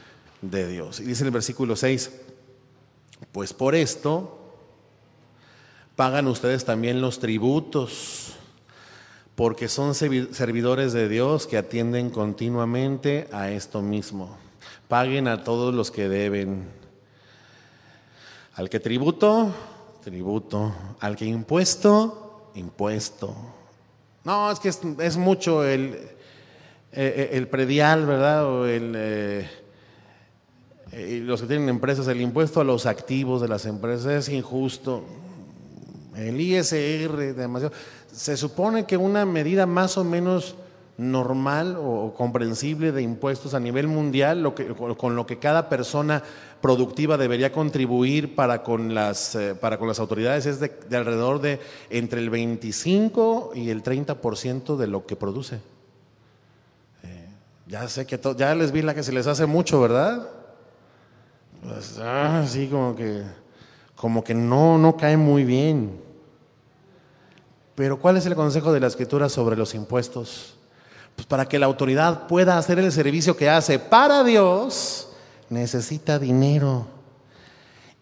de Dios. Y dice el versículo 6, pues por esto pagan ustedes también los tributos, porque son servidores de Dios que atienden continuamente a esto mismo. Paguen a todos los que deben. Al que tributo, tributo. Al que impuesto, impuesto. No, es que es, mucho el, eh, eh, el, predial, ¿verdad? O el, eh, los que tienen empresas, el impuesto a los activos de las empresas es injusto. El ISR, demasiado. Se supone que una medida más o menos normal o comprensible de impuestos a nivel mundial, lo que, con lo que cada persona productiva debería contribuir para con las, eh, para con las autoridades es de, alrededor de entre el 25 y el 30% de lo que produce. Eh, ya sé que ya les vi la que se les hace mucho, ¿verdad? Pues, Así ah, sí, como que, como que no, no cae muy bien. Pero ¿cuál es el consejo de la escritura sobre los impuestos? Pues para que la autoridad pueda hacer el servicio que hace para Dios, necesita dinero.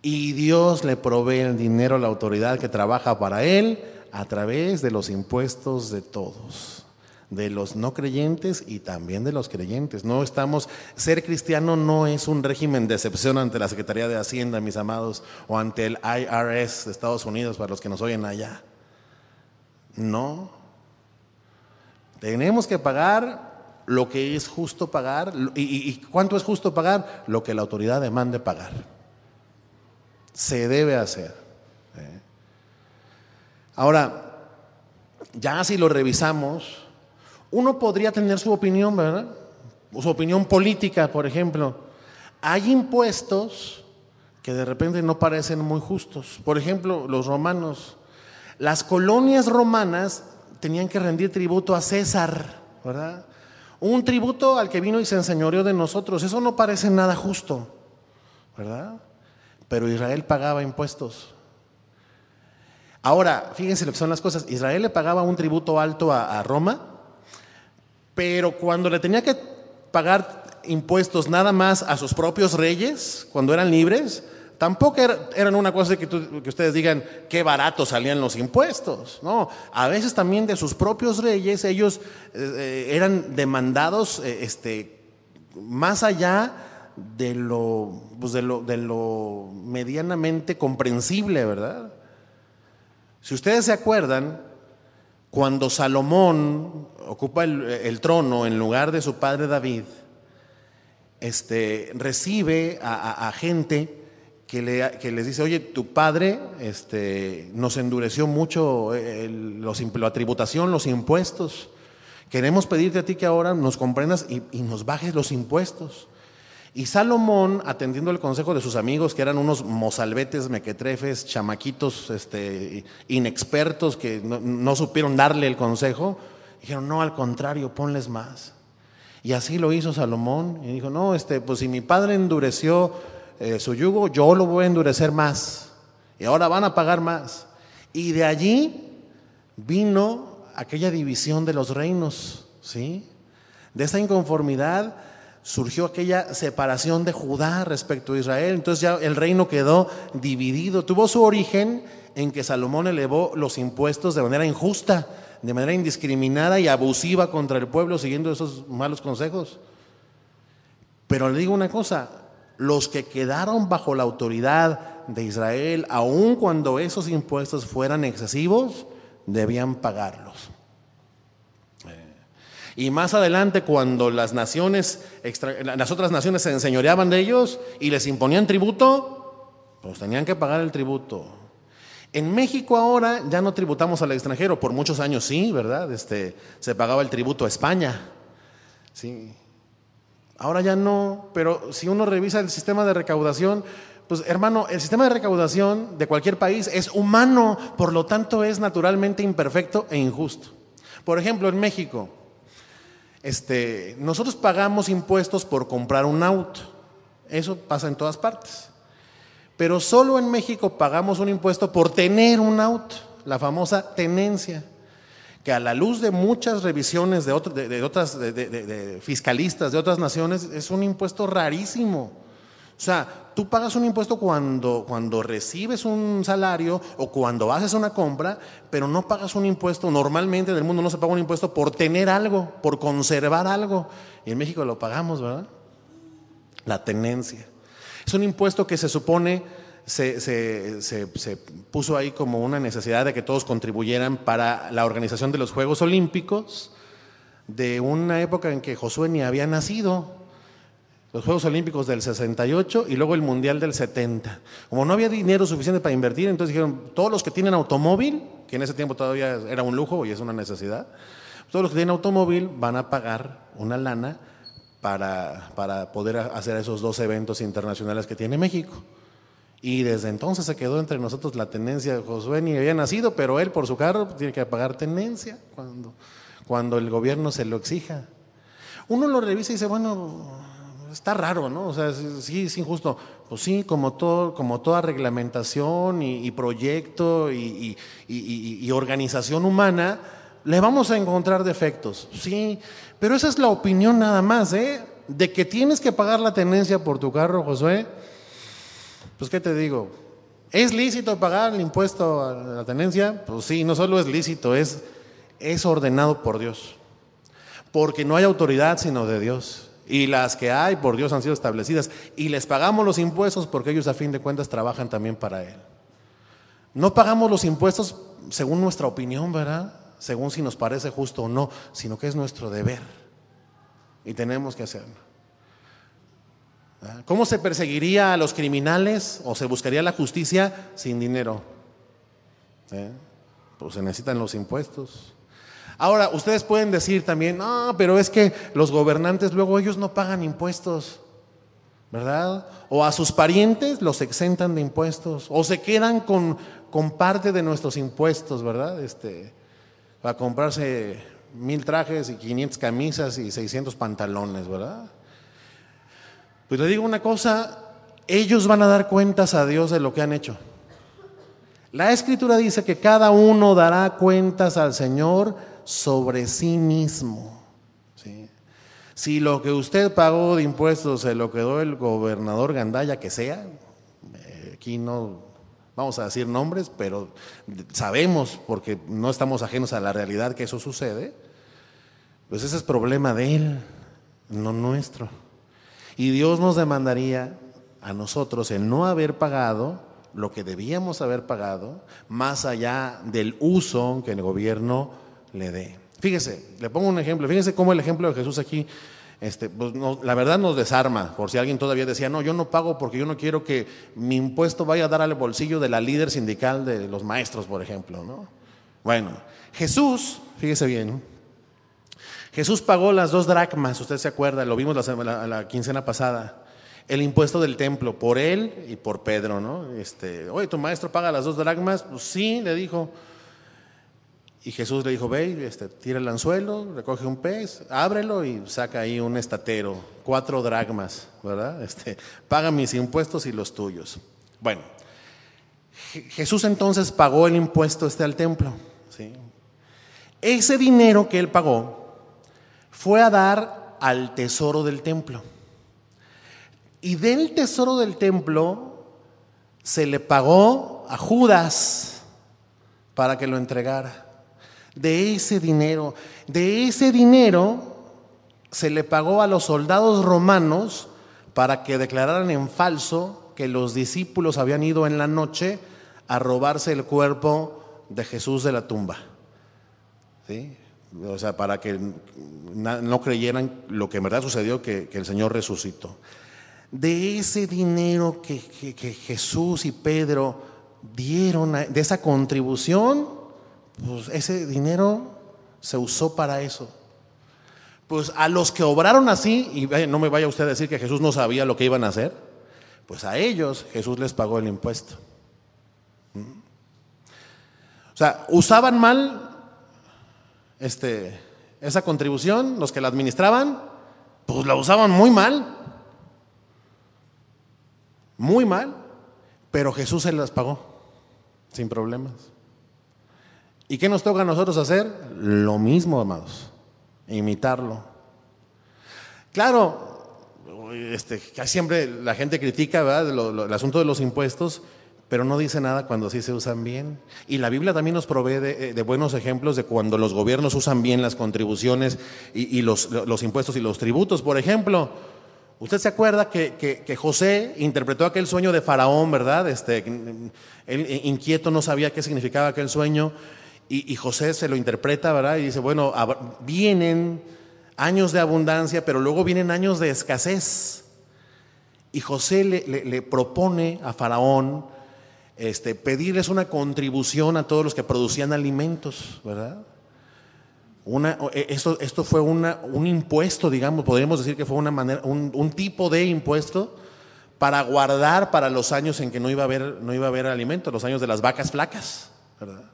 Y Dios le provee el dinero a la autoridad que trabaja para él a través de los impuestos de todos, de los no creyentes y también de los creyentes. No estamos, ser cristiano no es un régimen de excepción ante la Secretaría de Hacienda, mis amados, o ante el IRS de Estados Unidos, para los que nos oyen allá. No, tenemos que pagar lo que es justo pagar. ¿Y, cuánto es justo pagar? Lo que la autoridad demande pagar. Se debe hacer. ¿eh? Ahora, ya si lo revisamos, uno podría tener su opinión, ¿verdad? su opinión política, por ejemplo. Hay impuestos que de repente no parecen muy justos. Por ejemplo, los romanos. Las colonias romanas tenían que rendir tributo a César, ¿verdad? Un tributo al que vino y se enseñoreó de nosotros. Eso no parece nada justo, ¿verdad? Pero Israel pagaba impuestos. Ahora, fíjense lo que son las cosas. Israel le pagaba un tributo alto a, a Roma, pero cuando le tenía que pagar impuestos nada más a sus propios reyes, cuando eran libres, Tampoco eran una cosa que, ustedes digan qué barato salían los impuestos, ¿no? A veces también de sus propios reyes ellos eh, eran demandados eh, este, más allá pues, de lo, de, lo, medianamente comprensible, ¿verdad? Si ustedes se acuerdan, cuando Salomón ocupa el, trono en lugar de su padre David, este, recibe a gente que, les dice, oye, tu padre este, nos endureció mucho eh, los, la tributación, los impuestos. Queremos pedirte a ti que ahora nos comprendas y, nos bajes los impuestos. Y Salomón, atendiendo el consejo de sus amigos, que eran unos mozalbetes, mequetrefes, chamaquitos, este, inexpertos, que no, supieron darle el consejo, dijeron, no, al contrario, ponles más. Y así lo hizo Salomón. Y dijo, no, este, pues si mi padre endureció eh, su yugo, yo lo voy a endurecer más. Y ahora van a pagar más. Y de allí vino aquella división de los reinos, ¿sí? De esa inconformidad surgió aquella separación de Judá respecto a Israel. Entonces ya el reino quedó dividido. Tuvo su origen en que Salomón elevó los impuestos de manera injusta, de manera indiscriminada y abusiva contra el pueblo, siguiendo esos malos consejos. Pero le digo una cosa, los que quedaron bajo la autoridad de Israel, aun cuando esos impuestos fueran excesivos, debían pagarlos. Eh, y más adelante, cuando las naciones, las otras naciones se enseñoreaban de ellos y les imponían tributo, pues tenían que pagar el tributo. En México ahora ya no tributamos al extranjero, por muchos años sí, ¿verdad? Este, se pagaba el tributo a España. Sí. Ahora ya no, pero si uno revisa el sistema de recaudación, pues hermano, el sistema de recaudación de cualquier país es humano, por lo tanto es naturalmente imperfecto e injusto. Por ejemplo, en México, este, nosotros pagamos impuestos por comprar un auto. Eso pasa en todas partes. Pero solo en México pagamos un impuesto por tener un auto, la famosa tenencia que a la luz de muchas revisiones de, de, otras fiscalistas de otras naciones es un impuesto rarísimo. O sea, tú pagas un impuesto cuando, cuando recibes un salario o cuando haces una compra, pero no pagas un impuesto. Normalmente en el mundo no se paga un impuesto por tener algo, por conservar algo. Y en México lo pagamos, ¿verdad? La tenencia. Es un impuesto que se supone se, puso ahí como una necesidad de que todos contribuyeran para la organización de los Juegos Olímpicos de una época en que Josué ni había nacido. Los Juegos Olímpicos del 68 y luego el Mundial del 70. Como no había dinero suficiente para invertir, entonces dijeron, todos los que tienen automóvil, que en ese tiempo todavía era un lujo y es una necesidad, todos los que tienen automóvil van a pagar una lana para poder hacer esos dos eventos internacionales que tiene México. Y desde entonces se quedó entre nosotros la tenencia de Josué, ni había nacido, pero él por su carro tiene que pagar tenencia cuando, cuando el gobierno se lo exija. Uno lo revisa y dice, bueno, está raro, ¿no? O sea, sí, es injusto. Pues sí, como, todo, como toda reglamentación y, proyecto y, y, organización humana, le vamos a encontrar defectos, sí. Pero esa es la opinión nada más, ¿eh? De que tienes que pagar la tenencia por tu carro, Josué pues qué te digo, ¿es lícito pagar el impuesto a la tenencia? Pues sí, no solo es lícito, es, es ordenado por Dios. Porque no hay autoridad sino de Dios. Y las que hay por Dios han sido establecidas. Y les pagamos los impuestos porque ellos a fin de cuentas trabajan también para Él. No pagamos los impuestos según nuestra opinión, ¿verdad? Según si nos parece justo o no, sino que es nuestro deber. Y tenemos que hacerlo. ¿Cómo se perseguiría a los criminales o se buscaría la justicia sin dinero? Pues se necesitan los impuestos. Ahora, ustedes pueden decir también, no, pero es que los gobernantes luego ellos no pagan impuestos, ¿verdad? O a sus parientes los exentan de impuestos, o se quedan con, parte de nuestros impuestos, ¿verdad? Este, para comprarse mil trajes y 500 camisas y 600 pantalones, ¿verdad? Pues le digo una cosa, ellos van a dar cuentas a Dios de lo que han hecho. La escritura dice que cada uno dará cuentas al Señor sobre sí mismo. Si lo que usted pagó de impuestos se lo quedó el gobernador Gandaya, que sea, eh, aquí no vamos a decir nombres, pero sabemos, porque no estamos ajenos a la realidad que eso sucede, pues ese es problema de él, no nuestro. Y Dios nos demandaría a nosotros el no haber pagado lo que debíamos haber pagado, más allá del uso que el gobierno le dé. Fíjese, le pongo un ejemplo, fíjese cómo el ejemplo de Jesús aquí este, pues la verdad nos desarma, por si alguien todavía decía, no, yo no pago porque yo no quiero que mi impuesto vaya a dar al bolsillo de la líder sindical de los maestros, por ejemplo. ¿no? Bueno, Jesús, fíjese bien, Jesús pagó las dos dracmas, usted se acuerda, lo vimos la, quincena pasada, el impuesto del templo por él y por Pedro, ¿no? Este, oye, tu maestro paga las dos dracmas, pues sí, le dijo. Y Jesús le dijo, ve, este, tira el anzuelo, recoge un pez, ábrelo y saca ahí un estatero, cuatro dracmas, ¿verdad? Este, paga mis impuestos y los tuyos. Bueno, Jesús entonces pagó el impuesto este al templo, Ese dinero que él pagó, fue a dar al tesoro del templo. Y del tesoro del templo se le pagó a Judas para que lo entregara. De ese dinero, de ese dinero se le pagó a los soldados romanos para que declararan en falso que los discípulos habían ido en la noche a robarse el cuerpo de Jesús de la tumba. ¿Sí? o sea, para que no creyeran lo que en verdad sucedió, que, el Señor resucitó. De ese dinero que, que, Jesús y Pedro dieron, de esa contribución, pues ese dinero se usó para eso. Pues a los que obraron así, y eh, no me vaya usted a decir que Jesús no sabía lo que iban a hacer, pues a ellos Jesús les pagó el impuesto. ¿Mm? O sea, usaban mal este, esa contribución, los que la administraban, pues la usaban muy mal. Muy mal. Pero Jesús se las pagó, sin problemas. ¿Y qué nos toca a nosotros hacer? Lo mismo, amados. Imitarlo. Claro, este, siempre la gente critica ¿verdad? el asunto de los impuestos pero no dice nada cuando sí se usan bien. Y la Biblia también nos provee de, eh, buenos ejemplos de cuando los gobiernos usan bien las contribuciones y, los, impuestos y los tributos. Por ejemplo, usted se acuerda que, José interpretó aquel sueño de Faraón, ¿verdad? Este, él eh, inquieto no sabía qué significaba aquel sueño y, José se lo interpreta, ¿verdad? Y dice, bueno, vienen años de abundancia, pero luego vienen años de escasez. Y José le propone a Faraón este, pedirles una contribución a todos los que producían alimentos, ¿verdad? E, esto, fue un impuesto, digamos, podríamos decir que fue una manera, un, tipo de impuesto para guardar para los años en que no iba a haber, no iba a haber los años de las vacas flacas, ¿verdad?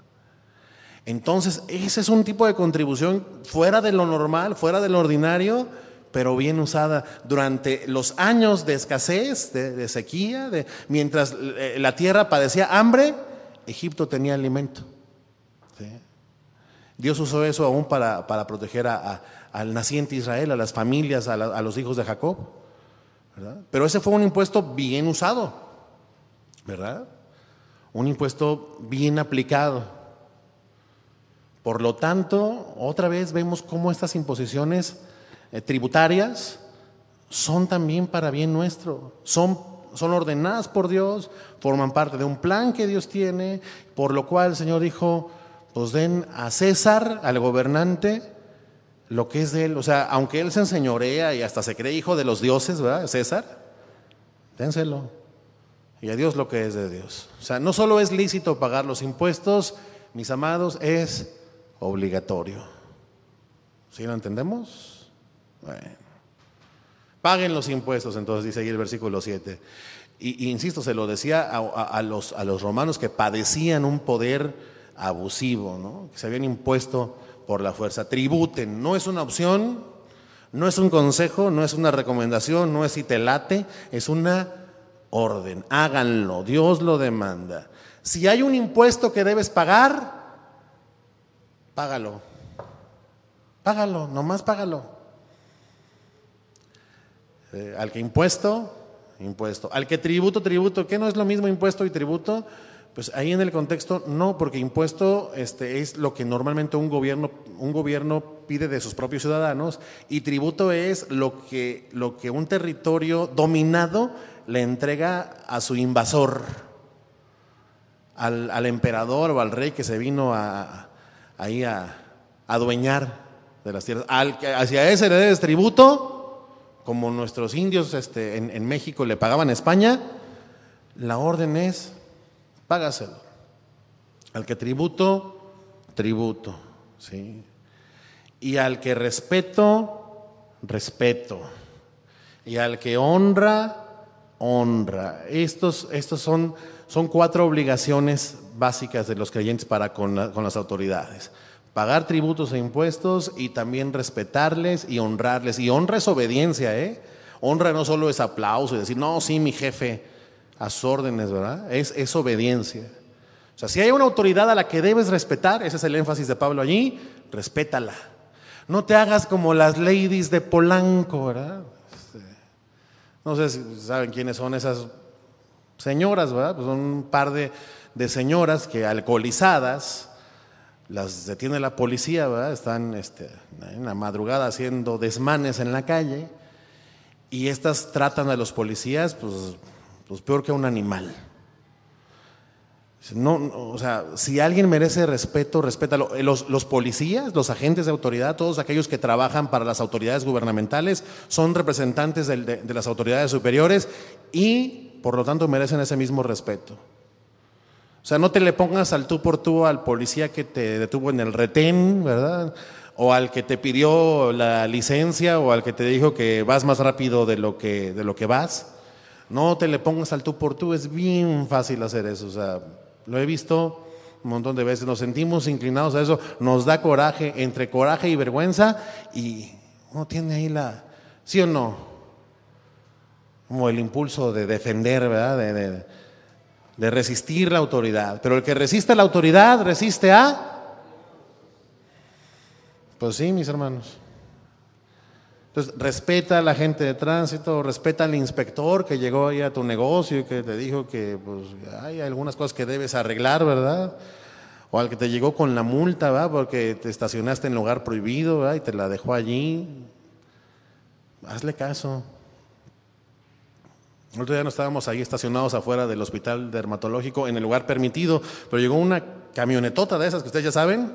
Entonces, ese es un tipo de contribución fuera de lo normal, fuera de lo ordinario, pero bien usada durante los años de escasez, de, sequía, de, mientras eh, la tierra padecía hambre, Egipto tenía alimento. Dios usó eso aún para, proteger al naciente Israel, a las familias, a, los hijos de Jacob. Pero ese fue un impuesto bien usado, ¿verdad? Un impuesto bien aplicado. Por lo tanto, otra vez vemos cómo estas imposiciones eh, tributarias son también para bien nuestro, son, son ordenadas por Dios, forman parte de un plan que Dios tiene, por lo cual el Señor dijo, pues den a César, al gobernante, lo que es de él. O sea, aunque él se enseñorea y hasta se cree hijo de los dioses, ¿verdad? César, dénselo. Y a Dios lo que es de Dios. O sea, no solo es lícito pagar los impuestos, mis amados, es obligatorio. ¿si lo entendemos? Bueno. Paguen los impuestos, entonces dice ahí el versículo 7. Y, insisto, se lo decía a, los, a los romanos que padecían un poder abusivo, ¿no? que se habían impuesto por la fuerza. Tributen, no es una opción, no es un consejo, no es una recomendación, no es si te late, es una orden. Háganlo, Dios lo demanda. Si hay un impuesto que debes pagar, págalo. Págalo, nomás págalo. Eh, al que impuesto, impuesto. Al que tributo, tributo. ¿Qué no es lo mismo impuesto y tributo? Pues ahí en el contexto no, porque impuesto este, es lo que normalmente un gobierno, un gobierno pide de sus propios ciudadanos y tributo es lo que, lo que un territorio dominado le entrega a su invasor, al, emperador o al rey que se vino a, ahí a adueñar de las tierras. Al, hacia ese le debes tributo, como nuestros indios este, en, México le pagaban a España, la orden es, págaselo. Al que tributo, tributo. ¿sí? Y al que respeto, respeto. Y al que honra, honra. Estos, son, cuatro obligaciones básicas de los creyentes para con las autoridades pagar tributos e impuestos y también respetarles y honrarles. Y honra es obediencia, ¿eh? Honra no solo es aplauso y decir, no, sí, mi jefe, a sus órdenes, ¿verdad? Es, es obediencia. O sea, si hay una autoridad a la que debes respetar, ese es el énfasis de Pablo allí, respétala. No te hagas como las ladies de Polanco, ¿verdad? Este, no sé si saben quiénes son esas señoras, ¿verdad? Pues son un par de, de señoras que alcoholizadas las detiene la policía, están este, en la madrugada haciendo desmanes en la calle y estas tratan a los policías pues, pues peor que a un animal. o sea, si alguien merece respeto, respétalo. Eh, los, los, policías, los agentes de autoridad, todos aquellos que trabajan para las autoridades gubernamentales, son representantes de las autoridades superiores y, por lo tanto, merecen ese mismo respeto. O sea, no te le pongas al tú por tú al policía que te detuvo en el retén, ¿verdad? O al que te pidió la licencia o al que te dijo que vas más rápido de lo que, de lo que vas. No te le pongas al tú por tú, es bien fácil hacer eso. O sea, lo he visto un montón de veces, nos sentimos inclinados a eso, nos da coraje, entre coraje y vergüenza, y uno tiene ahí la, sí o no, como el impulso de defender, ¿verdad? de resistir la autoridad. Pero el que resiste la autoridad resiste a... Pues sí, mis hermanos. Entonces, respeta a la gente de tránsito, respeta al inspector que llegó ahí a tu negocio y que te dijo que pues, hay algunas cosas que debes arreglar, ¿verdad? O al que te llegó con la multa, ¿verdad? Porque te estacionaste en lugar prohibido, ¿verdad? Y te la dejó allí. Hazle caso. El otro día no estábamos ahí estacionados afuera del hospital dermatológico en el lugar permitido, pero llegó una camionetota de esas que ustedes ya saben,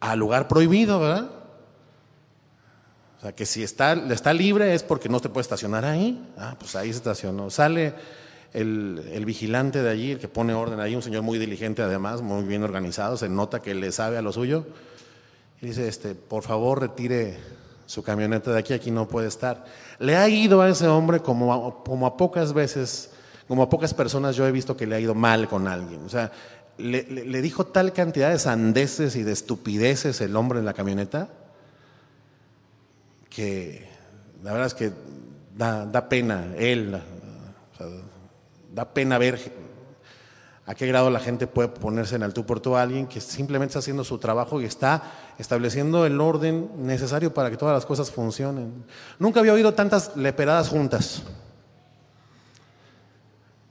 al lugar prohibido, ¿verdad? O sea, que si está, está libre es porque no se puede estacionar ahí. Ah, pues ahí se estacionó. Sale el, el, vigilante de allí, el que pone orden ahí, un señor muy diligente además, muy bien organizado, se nota que le sabe a lo suyo. Y dice, este, por favor retire su camioneta de aquí, aquí no puede estar. Le ha ido a ese hombre como a, como a pocas veces, como a pocas personas yo he visto que le ha ido mal con alguien. O sea, le, dijo tal cantidad de sandeces y de estupideces el hombre en la camioneta que la verdad es que da, da pena él, da pena ver a qué grado la gente puede ponerse en el tú por tú a alguien que simplemente está haciendo su trabajo y está estableciendo el orden necesario para que todas las cosas funcionen. Nunca había oído tantas leperadas juntas.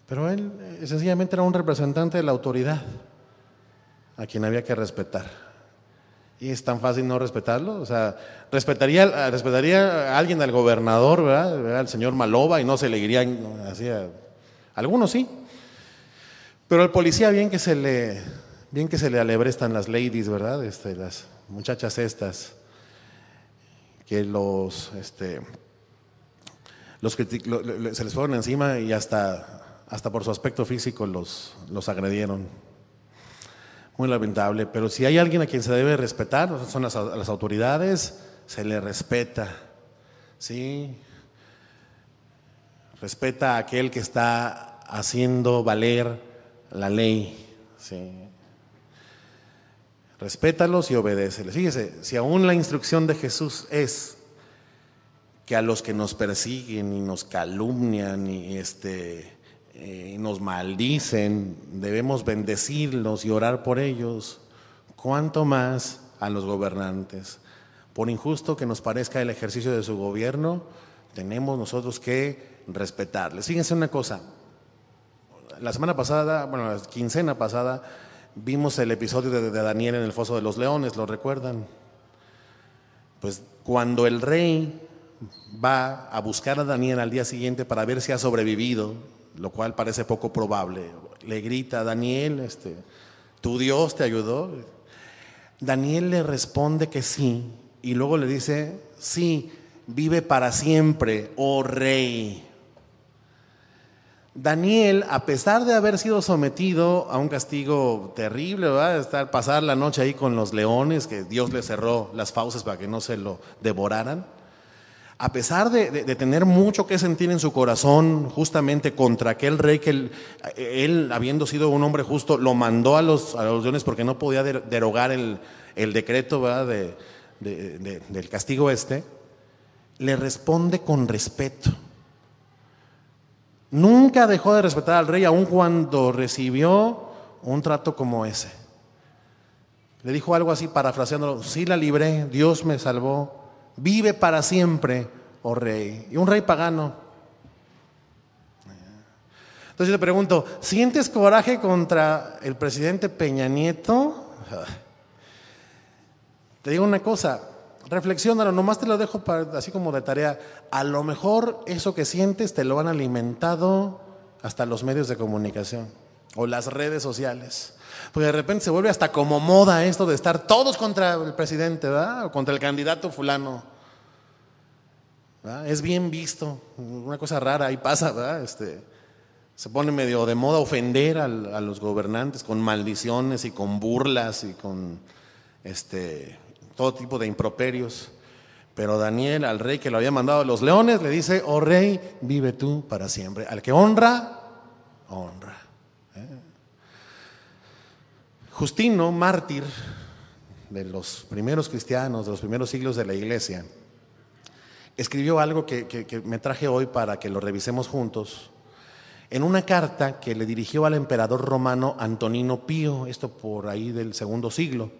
Pero él eh, sencillamente era un representante de la autoridad a quien había que respetar. Y es tan fácil no respetarlo. O sea, respetaría, respetaría a alguien al gobernador, ¿verdad? Al señor Maloba y no se le irían así. A... Algunos sí, pero al policía bien que se le, bien que se le alebrestan las ladies, ¿verdad? Este, las muchachas estas, que los, este, los se les fueron encima y hasta, hasta por su aspecto físico los, los agredieron. Muy lamentable, pero si hay alguien a quien se debe respetar, son las, las autoridades, se le respeta, ¿sí? Respeta a aquel que está haciendo valer la ley. Respétalos y obedéceles. fíjense, si aún la instrucción de Jesús es que a los que nos persiguen y nos calumnian y este, eh, nos maldicen, debemos bendecirlos y orar por ellos, cuanto más a los gobernantes. Por injusto que nos parezca el ejercicio de su gobierno, tenemos nosotros que respetarles. Fíjense una cosa, la semana pasada, bueno, la quincena pasada, vimos el episodio de, Daniel en el Foso de los Leones, ¿lo recuerdan? Pues cuando el rey va a buscar a Daniel al día siguiente para ver si ha sobrevivido, lo cual parece poco probable. Le grita, Daniel, este, tu Dios te ayudó. Daniel le responde que sí y luego le dice, sí, vive para siempre, oh rey. Daniel, a pesar de haber sido sometido a un castigo terrible, Estar, pasar la noche ahí con los leones, que Dios le cerró las fauces para que no se lo devoraran, a pesar de, tener mucho que sentir en su corazón justamente contra aquel rey que él, habiendo sido un hombre justo, lo mandó a los, a leones porque no podía derogar el, decreto del castigo este, le responde con respeto. Nunca dejó de respetar al rey, aun cuando recibió un trato como ese. Le dijo algo así, parafraseándolo, sí la libré, Dios me salvó, vive para siempre, oh rey. Y un rey pagano. Entonces yo te pregunto, ¿sientes coraje contra el presidente Peña Nieto? Te digo una cosa, no nomás te lo dejo así como de tarea. A lo mejor eso que sientes te lo han alimentado hasta los medios de comunicación o las redes sociales. Porque de repente se vuelve hasta como moda esto de estar todos contra el presidente, ¿verdad? O contra el candidato fulano. Es bien visto, una cosa rara, ahí pasa, ¿verdad? Este, se pone medio de moda ofender a los gobernantes con maldiciones y con burlas y con este, todo tipo de improperios. Pero Daniel, al rey que lo había mandado a los leones, le dice, oh rey, vive tú para siempre. Al que honra, honra. ¿eh?". Justino, mártir de los primeros cristianos, de los primeros siglos de la iglesia, escribió algo que, que me traje hoy para que lo revisemos juntos en una carta que le dirigió al emperador romano Antonino Pío, esto por ahí del segundo siglo.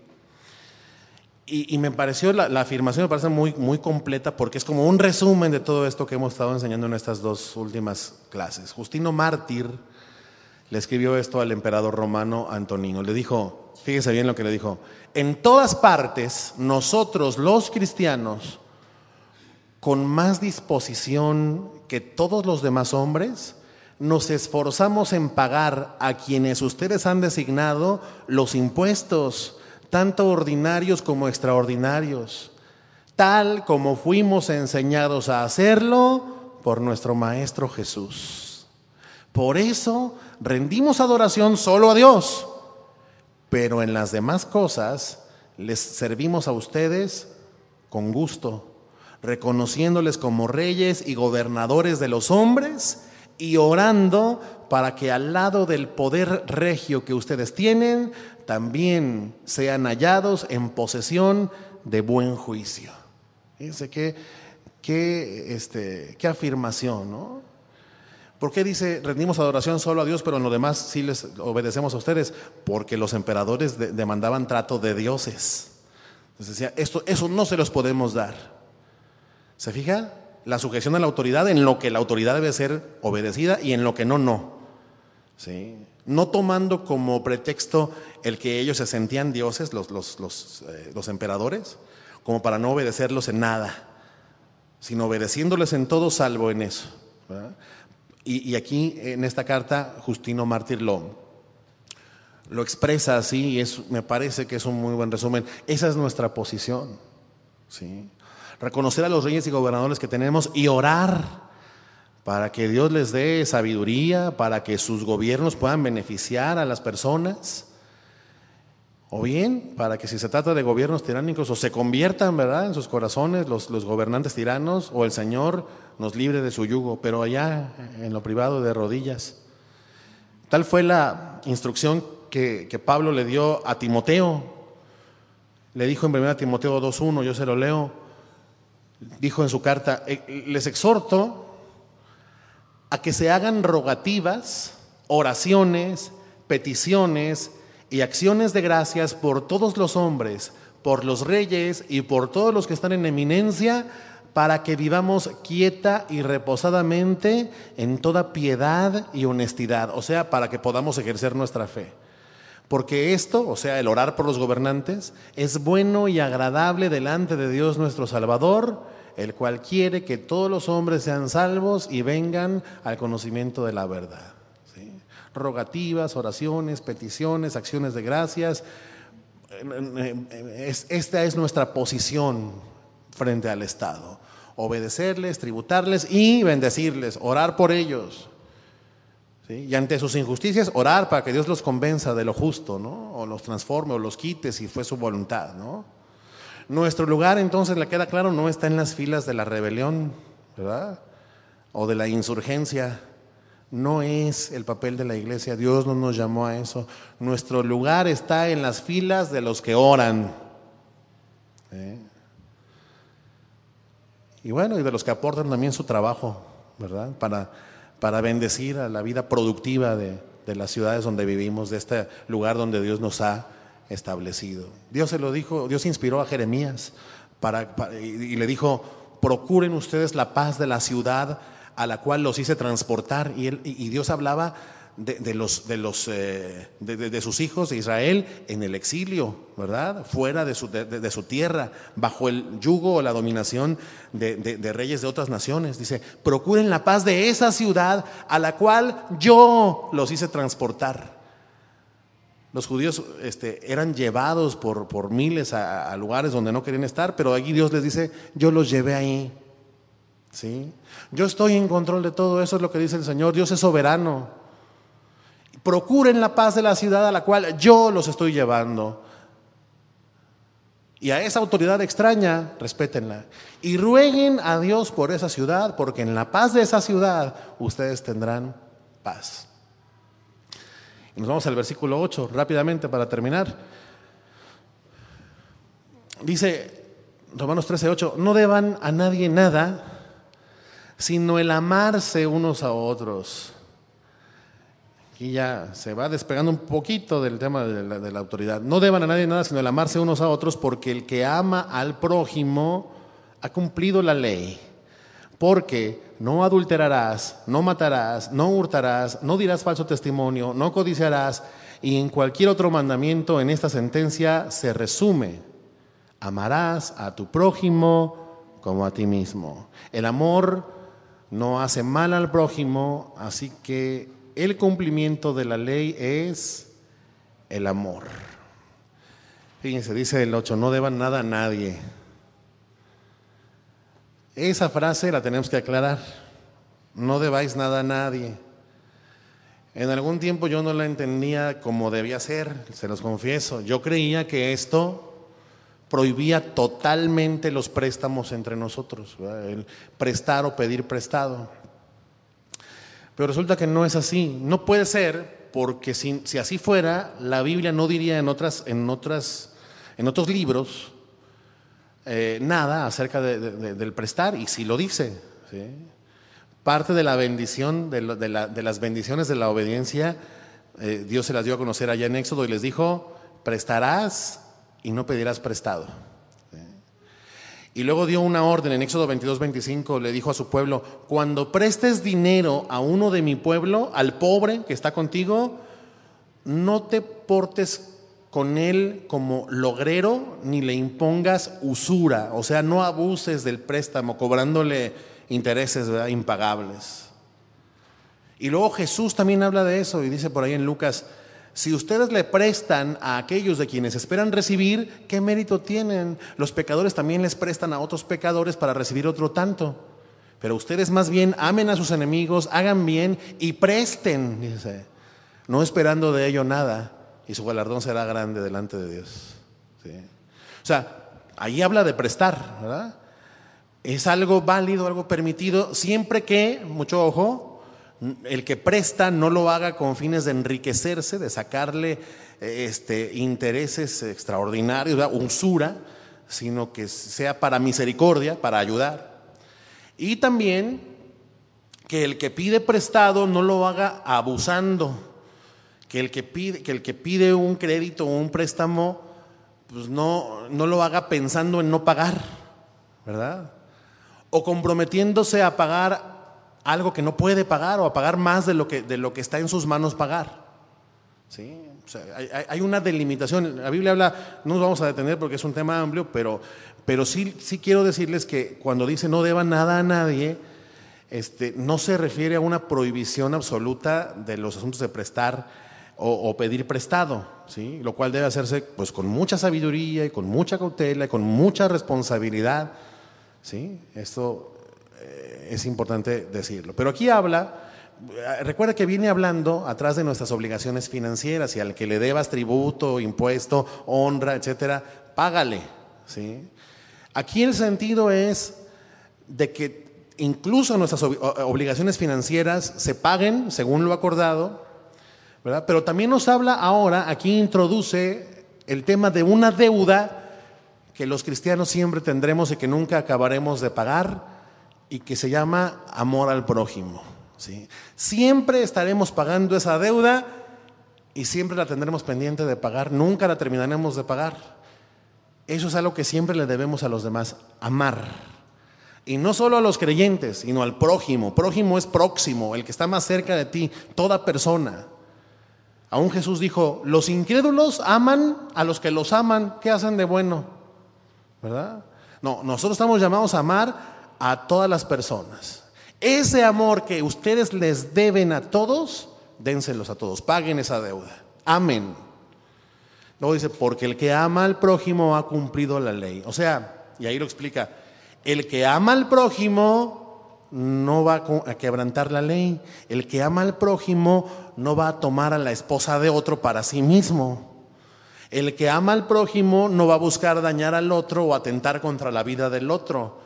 Y, me pareció, la, afirmación me parece muy, muy completa porque es como un resumen de todo esto que hemos estado enseñando en estas dos últimas clases. Justino Mártir le escribió esto al emperador romano Antonino. Le dijo, fíjese bien lo que le dijo, en todas partes nosotros los cristianos, con más disposición que todos los demás hombres, nos esforzamos en pagar a quienes ustedes han designado los impuestos tanto ordinarios como extraordinarios, tal como fuimos enseñados a hacerlo por nuestro Maestro Jesús. Por eso rendimos adoración solo a Dios, pero en las demás cosas les servimos a ustedes con gusto, reconociéndoles como reyes y gobernadores de los hombres y orando para que al lado del poder regio que ustedes tienen también sean hallados en posesión de buen juicio. Fíjense qué, qué, este, qué afirmación, ¿no? ¿Por qué dice rendimos adoración solo a Dios, pero en lo demás sí les obedecemos a ustedes? Porque los emperadores demandaban trato de dioses. Entonces decía, esto, eso no se los podemos dar. ¿Se fija? La sujeción a la autoridad en lo que la autoridad debe ser obedecida y en lo que no, no. ¿Sí? no tomando como pretexto el que ellos se sentían dioses, eh, los, emperadores, como para no obedecerlos en nada, sino obedeciéndoles en todo salvo en eso. Y, aquí en esta carta Justino Mártir lo, lo expresa así y es, me parece que es un muy buen resumen. Esa es nuestra posición. ¿sí? Reconocer a los reyes y gobernadores que tenemos y orar para que Dios les dé sabiduría, para que sus gobiernos puedan beneficiar a las personas, o bien para que si se trata de gobiernos tiránicos, o se conviertan, ¿verdad?, en sus corazones los, los gobernantes tiranos, o el Señor nos libre de su yugo, pero allá en lo privado de rodillas. Tal fue la instrucción que, que Pablo le dio a Timoteo. Le dijo en 1 Timoteo 2.1, yo se lo leo, dijo en su carta, eh, les exhorto, a que se hagan rogativas, oraciones, peticiones y acciones de gracias por todos los hombres, por los reyes y por todos los que están en eminencia, para que vivamos quieta y reposadamente en toda piedad y honestidad, o sea, para que podamos ejercer nuestra fe. Porque esto, o sea, el orar por los gobernantes, es bueno y agradable delante de Dios nuestro Salvador, el cual quiere que todos los hombres sean salvos y vengan al conocimiento de la verdad. Rogativas, oraciones, peticiones, acciones de gracias. Esta es nuestra posición frente al Estado. Obedecerles, tributarles y bendecirles, orar por ellos. Y ante sus injusticias, orar para que Dios los convenza de lo justo, ¿no? O los transforme o los quite si fue su voluntad, ¿no? Nuestro lugar, entonces, le queda claro, no está en las filas de la rebelión, ¿verdad? O de la insurgencia. No es el papel de la iglesia. Dios no nos llamó a eso. Nuestro lugar está en las filas de los que oran. ¿eh? Y bueno, y de los que aportan también su trabajo, ¿verdad? Para, para bendecir a la vida productiva de, de las ciudades donde vivimos, de este lugar donde Dios nos ha establecido. Dios se lo dijo, Dios inspiró a Jeremías para, y, le dijo, procuren ustedes la paz de la ciudad a la cual los hice transportar. Y, él, y Dios hablaba de, los, de, los eh, de, sus hijos de Israel en el exilio, ¿verdad? Fuera de de, su tierra, bajo el yugo o la dominación de, reyes de otras naciones. Dice, procuren la paz de esa ciudad a la cual yo los hice transportar los judíos este, eran llevados por, por miles a, lugares donde no querían estar, pero allí Dios les dice, yo los llevé ahí. ¿Sí? Yo estoy en control de todo, eso es lo que dice el Señor, Dios es soberano. Procuren la paz de la ciudad a la cual yo los estoy llevando. Y a esa autoridad extraña, respétenla. Y rueguen a Dios por esa ciudad, porque en la paz de esa ciudad ustedes tendrán paz. Nos vamos al versículo 8 rápidamente para terminar. Dice Romanos 13, 8, no deban a nadie nada, sino el amarse unos a otros. Aquí ya se va despegando un poquito del tema de la, autoridad. No deban a nadie nada, sino el amarse unos a otros, porque el que ama al prójimo ha cumplido la ley. Porque no adulterarás, no matarás, no hurtarás, no dirás falso testimonio, no codiciarás, y en cualquier otro mandamiento en esta sentencia se resume, amarás a tu prójimo como a ti mismo. El amor no hace mal al prójimo, así que el cumplimiento de la ley es el amor. Fíjense, dice el 8, no deban nada a nadie esa frase la tenemos que aclarar. No debáis nada a nadie. En algún tiempo yo no la entendía como debía ser, se los confieso. Yo creía que esto prohibía totalmente los préstamos entre nosotros, el prestar o pedir prestado. Pero resulta que no es así. No puede ser porque si, así fuera, la Biblia no diría en, otras, en, otras, en otros libros eh, nada acerca del prestar, y si lo dice. Parte de la bendición, de, las bendiciones de la obediencia, eh, Dios se las dio a conocer allá en Éxodo y les dijo, prestarás y no pedirás prestado. Y luego dio una orden en Éxodo 22, 25, le dijo a su pueblo, cuando prestes dinero a uno de mi pueblo, al pobre que está contigo, no te portes con él como logrero ni le impongas usura, o sea, no abuses del préstamo cobrándole intereses impagables. Y luego Jesús también habla de eso y dice por ahí en Lucas, si ustedes le prestan a aquellos de quienes esperan recibir, ¿qué mérito tienen? Los pecadores también les prestan a otros pecadores para recibir otro tanto. Pero ustedes más bien amen a sus enemigos, hagan bien y presten, no esperando de ello nada, y su galardón será grande delante de Dios. O sea, ahí habla de prestar, ¿verdad? Es algo válido, algo permitido, siempre que, mucho ojo, el que presta no lo haga con fines de enriquecerse, de sacarle este, intereses extraordinarios, usura, sino que sea para misericordia, para ayudar. Y también que el que pide prestado no lo haga abusando que el que pide, que el que pide un crédito o un préstamo, pues no, no lo haga pensando en no pagar, ¿verdad? O comprometiéndose a pagar algo que no puede pagar o a pagar más de lo que, de lo que está en sus manos pagar. hay, una delimitación. La Biblia habla, no nos vamos a detener porque es un tema amplio, pero, pero sí, sí quiero decirles que cuando dice no deba nada a nadie, este, no se refiere a una prohibición absoluta de los asuntos de prestar o, pedir prestado, ¿sí? lo cual debe hacerse pues, con mucha sabiduría y con mucha cautela y con mucha responsabilidad. ¿sí? Esto eh, es importante decirlo. Pero aquí habla, eh, recuerda que viene hablando atrás de nuestras obligaciones financieras y al que le debas tributo, impuesto, honra, etcétera, págale. ¿sí? Aquí el sentido es de que incluso nuestras obligaciones financieras se paguen según lo acordado pero también nos habla ahora, aquí introduce el tema de una deuda que los cristianos siempre tendremos y que nunca acabaremos de pagar y que se llama amor al prójimo. Siempre estaremos pagando esa deuda y siempre la tendremos pendiente de pagar, nunca la terminaremos de pagar. Eso es algo que siempre le debemos a los demás, amar. Y no solo a los creyentes, sino al prójimo. Prójimo es próximo, el que está más cerca de ti, toda persona. Aún Jesús dijo, los incrédulos aman a los que los aman, ¿qué hacen de bueno? ¿Verdad? No, nosotros estamos llamados a amar a todas las personas. Ese amor que ustedes les deben a todos, dénselos a todos, paguen esa deuda, Amén. Luego dice, porque el que ama al prójimo ha cumplido la ley. O sea, y ahí lo explica, el que ama al prójimo no va a quebrantar la ley. El que ama al prójimo no va a tomar a la esposa de otro para sí mismo. El que ama al prójimo no va a buscar dañar al otro o atentar contra la vida del otro.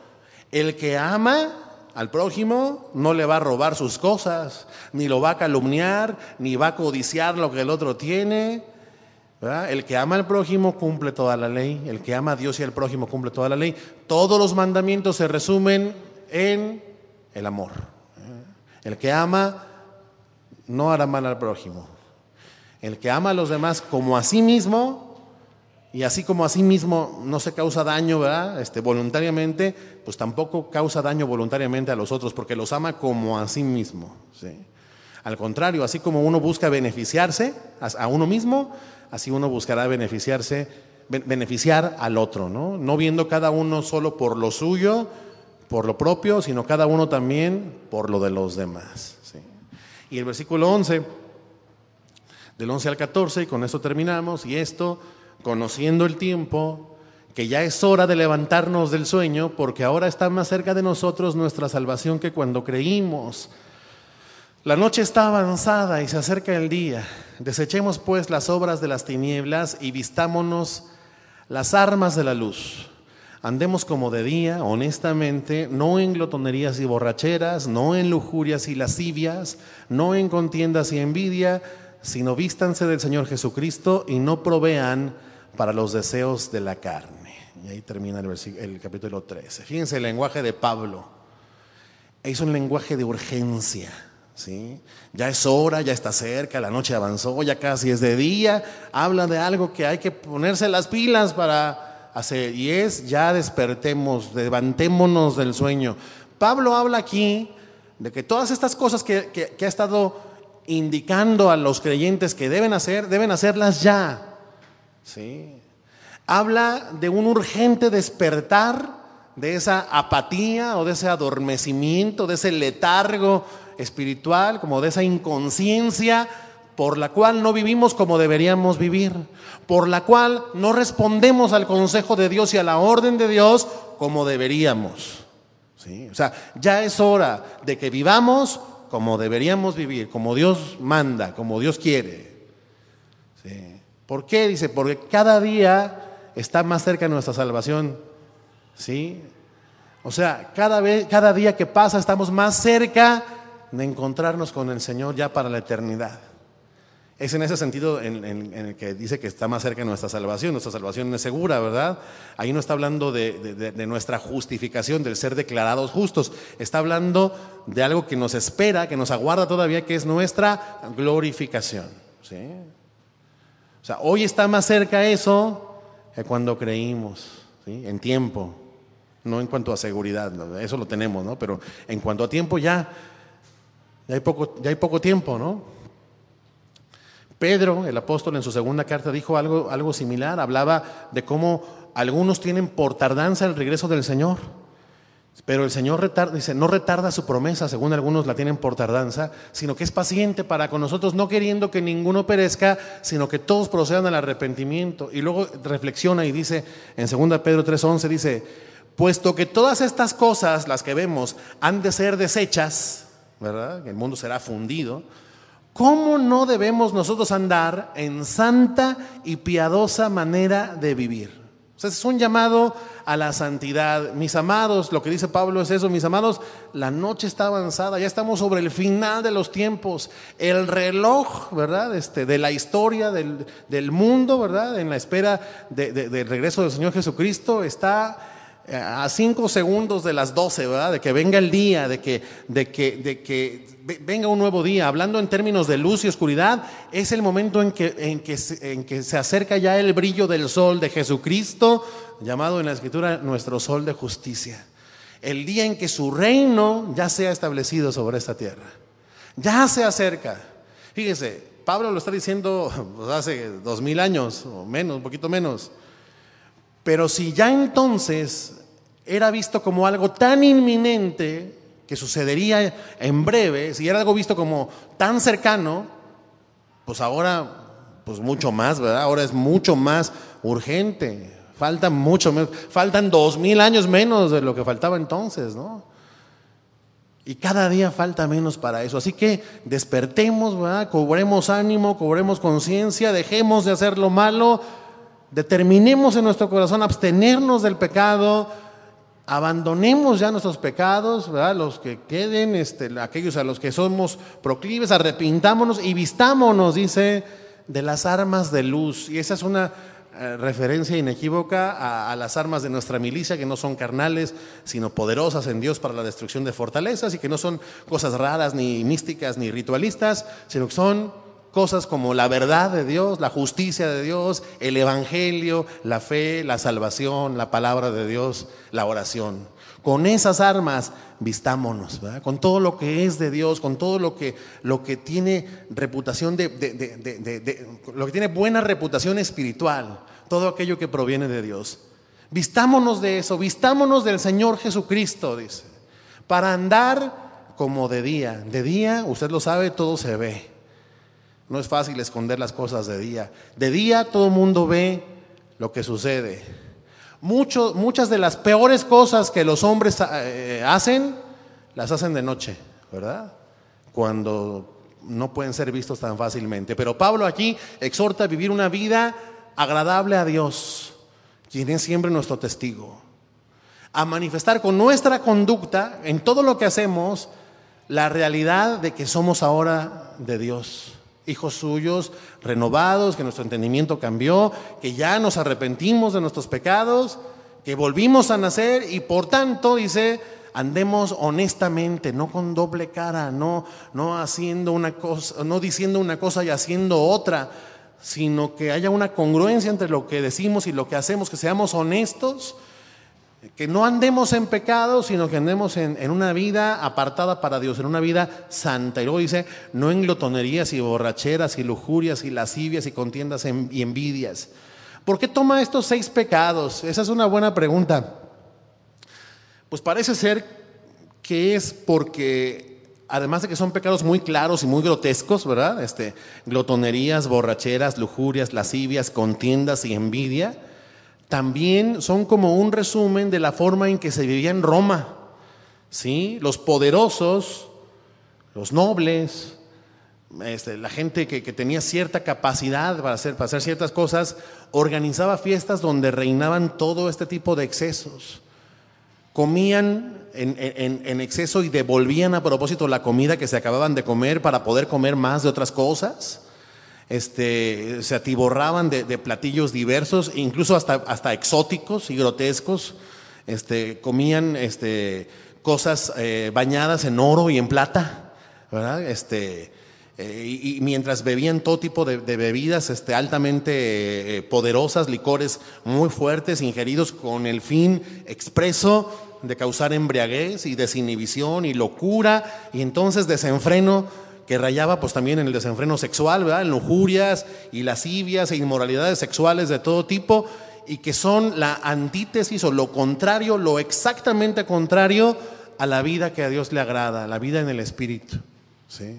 El que ama al prójimo no le va a robar sus cosas, ni lo va a calumniar, ni va a codiciar lo que el otro tiene. El que ama al prójimo cumple toda la ley. El que ama a Dios y al prójimo cumple toda la ley. Todos los mandamientos se resumen en el amor. El que ama no hará mal al prójimo. El que ama a los demás como a sí mismo, y así como a sí mismo no se causa daño, ¿verdad? Este, voluntariamente, pues tampoco causa daño voluntariamente a los otros, porque los ama como a sí mismo. Al contrario, así como uno busca beneficiarse a uno mismo, así uno buscará beneficiarse, beneficiar al otro, ¿no? No viendo cada uno solo por lo suyo, por lo propio, sino cada uno también por lo de los demás. Y el versículo 11, del 11 al 14, y con eso terminamos, y esto, conociendo el tiempo, que ya es hora de levantarnos del sueño, porque ahora está más cerca de nosotros nuestra salvación que cuando creímos. La noche está avanzada y se acerca el día. Desechemos pues las obras de las tinieblas y vistámonos las armas de la luz. Andemos como de día, honestamente, no en glotonerías y borracheras, no en lujurias y lascivias, no en contiendas y envidia, sino vístanse del Señor Jesucristo y no provean para los deseos de la carne. Y ahí termina el, capítulo 13. Fíjense el lenguaje de Pablo. Es un lenguaje de urgencia. ¿sí? Ya es hora, ya está cerca, la noche avanzó, ya casi es de día. Habla de algo que hay que ponerse las pilas para y es ya despertemos, levantémonos del sueño. Pablo habla aquí de que todas estas cosas que, ha estado indicando a los creyentes que deben hacer, deben hacerlas ya. ¿Sí? Habla de un urgente despertar de esa apatía o de ese adormecimiento, de ese letargo espiritual, como de esa inconsciencia por la cual no vivimos como deberíamos vivir, por la cual no respondemos al consejo de Dios y a la orden de Dios como deberíamos. O sea, ya es hora de que vivamos como deberíamos vivir, como Dios manda, como Dios quiere. ¿Por qué? Dice, porque cada día está más cerca nuestra salvación. ¿Sí? O sea, cada, vez, cada día que pasa estamos más cerca de encontrarnos con el Señor ya para la eternidad. Es en ese sentido en, el que dice que está más cerca nuestra salvación. Nuestra salvación es segura, ¿verdad? Ahí no está hablando de, nuestra justificación, del ser declarados justos. Está hablando de algo que nos espera, que nos aguarda todavía, que es nuestra glorificación. O sea, hoy está más cerca eso que cuando creímos, en tiempo. No en cuanto a seguridad, eso lo tenemos, ¿no? Pero en cuanto a tiempo ya, ya hay poco, ya hay poco tiempo, ¿no? Pedro, el apóstol, en su segunda carta dijo algo, algo similar, hablaba de cómo algunos tienen por tardanza el regreso del Señor, pero el Señor dice, no retarda su promesa, según algunos la tienen por tardanza, sino que es paciente para con nosotros, no queriendo que ninguno perezca, sino que todos procedan al arrepentimiento. Y luego reflexiona y dice, en 2 Pedro 3:11, dice, puesto que todas estas cosas, las que vemos, han de ser desechas, ¿verdad? El mundo será fundido ¿Cómo no debemos nosotros andar en santa y piadosa manera de vivir? O sea, es un llamado a la santidad. Mis amados, lo que dice Pablo es eso, mis amados, la noche está avanzada, ya estamos sobre el final de los tiempos. El reloj, ¿verdad? Este, de la historia del, mundo, ¿verdad? En la espera del regreso del Señor Jesucristo está a cinco segundos de las doce, ¿verdad? De que venga el día, de que, de que, de que venga un nuevo día. Hablando en términos de luz y oscuridad, es el momento en que, en que, en que se acerca ya el brillo del sol de Jesucristo, llamado en la Escritura nuestro sol de justicia. El día en que su reino ya sea establecido sobre esta tierra. Ya se acerca. Fíjense, Pablo lo está diciendo pues, hace dos mil años, o menos, un poquito menos. Pero si ya entonces era visto como algo tan inminente que sucedería en breve, si era algo visto como tan cercano, pues ahora, pues mucho más, ¿verdad? Ahora es mucho más urgente. Faltan mucho menos, faltan dos mil años menos de lo que faltaba entonces, ¿no? Y cada día falta menos para eso. Así que despertemos, ¿verdad? cobremos ánimo, cobremos conciencia, dejemos de hacer lo malo, determinemos en nuestro corazón abstenernos del pecado, abandonemos ya nuestros pecados, los que queden, este, aquellos a los que somos proclives, arrepintámonos y vistámonos, dice, de las armas de luz. Y esa es una eh, referencia inequívoca a, a, las armas de nuestra milicia, que no son carnales, sino poderosas en Dios para la destrucción de fortalezas y que no son cosas raras, ni místicas, ni ritualistas, sino que son cosas como la verdad de Dios, la justicia de Dios, el Evangelio, la fe, la salvación, la palabra de Dios, la oración. Con esas armas vistámonos, ¿verdad? con todo lo que es de Dios, con todo lo que, lo que tiene reputación de, lo que tiene buena reputación espiritual, todo aquello que proviene de Dios. Vistámonos de eso, vistámonos del Señor Jesucristo, dice, para andar como de día. De día, usted lo sabe, todo se ve. No es fácil esconder las cosas de día. De día todo el mundo ve lo que sucede. muchas de las peores cosas que los hombres eh, eh, hacen, las hacen de noche, ¿verdad? Cuando no pueden ser vistos tan fácilmente. Pero Pablo aquí exhorta a vivir una vida agradable a Dios, quien es siempre nuestro testigo. A manifestar con nuestra conducta, en todo lo que hacemos, la realidad de que somos ahora de Dios hijos suyos renovados, que nuestro entendimiento cambió, que ya nos arrepentimos de nuestros pecados, que volvimos a nacer y por tanto, dice, andemos honestamente, no con doble cara, no, no haciendo una cosa, no diciendo una cosa y haciendo otra, sino que haya una congruencia entre lo que decimos y lo que hacemos, que seamos honestos que no andemos en pecados, sino que andemos en, una vida apartada para Dios, en una vida santa. Y luego dice, no en glotonerías y borracheras y lujurias y lascivias y contiendas y envidias. ¿Por qué toma estos seis pecados? Esa es una buena pregunta. Pues parece ser que es porque, además de que son pecados muy claros y muy grotescos, ¿verdad? Este, glotonerías, borracheras, lujurias, lascivias, contiendas y envidia también son como un resumen de la forma en que se vivía en Roma. ¿sí? Los poderosos, los nobles, este, la gente que, tenía cierta capacidad para hacer, ciertas cosas, organizaba fiestas donde reinaban todo este tipo de excesos. Comían en exceso y devolvían a propósito la comida que se acababan de comer para poder comer más de otras cosas. Este, se atiborraban de, platillos diversos, incluso hasta, hasta exóticos y grotescos. Este, comían este, cosas eh, bañadas en oro y en plata, eh, y, mientras bebían todo tipo de, bebidas altamente eh, poderosas, licores muy fuertes, ingeridos con el fin expreso de causar embriaguez y desinhibición y locura y entonces desenfreno que rayaba pues también en el desenfreno sexual, en lujurias y lascivias e inmoralidades sexuales de todo tipo y que son la antítesis o lo contrario, lo exactamente contrario a la vida que a Dios le agrada, la vida en el espíritu. ¿sí?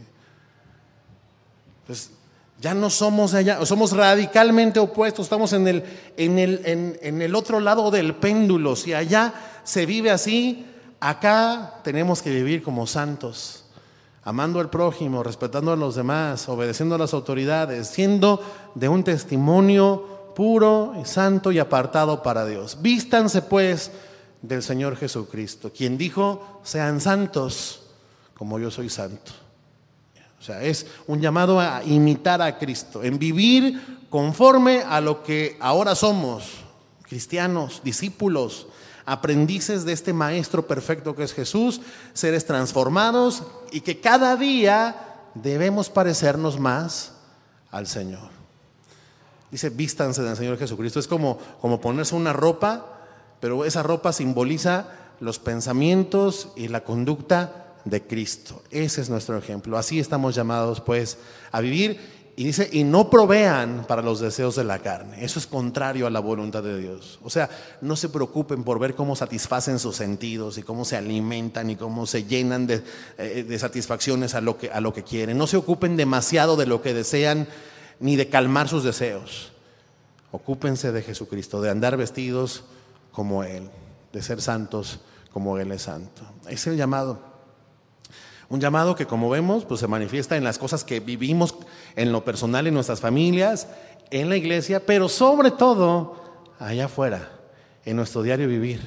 ya no somos allá, somos radicalmente opuestos, estamos en el, el, en el otro lado del péndulo. Si allá se vive así, acá tenemos que vivir como santos amando al prójimo, respetando a los demás, obedeciendo a las autoridades, siendo de un testimonio puro, santo y apartado para Dios. Vístanse pues del Señor Jesucristo, quien dijo, sean santos como yo soy santo. O sea, es un llamado a imitar a Cristo, en vivir conforme a lo que ahora somos, cristianos, discípulos, aprendices de este Maestro perfecto que es Jesús, seres transformados y que cada día debemos parecernos más al Señor. Dice, vístanse del Señor Jesucristo. Es como, como ponerse una ropa, pero esa ropa simboliza los pensamientos y la conducta de Cristo. Ese es nuestro ejemplo. Así estamos llamados pues a vivir y dice, y no provean para los deseos de la carne. Eso es contrario a la voluntad de Dios. O sea, no se preocupen por ver cómo satisfacen sus sentidos y cómo se alimentan y cómo se llenan eh, de, satisfacciones a lo, que, a lo que quieren. No se ocupen demasiado de lo que desean ni de calmar sus deseos. Ocúpense de Jesucristo, de andar vestidos como Él, de ser santos como Él es santo. Es el llamado. Un llamado que como vemos, pues se manifiesta en las cosas que vivimos en lo personal, en nuestras familias, en la iglesia, pero sobre todo allá afuera, en nuestro diario vivir,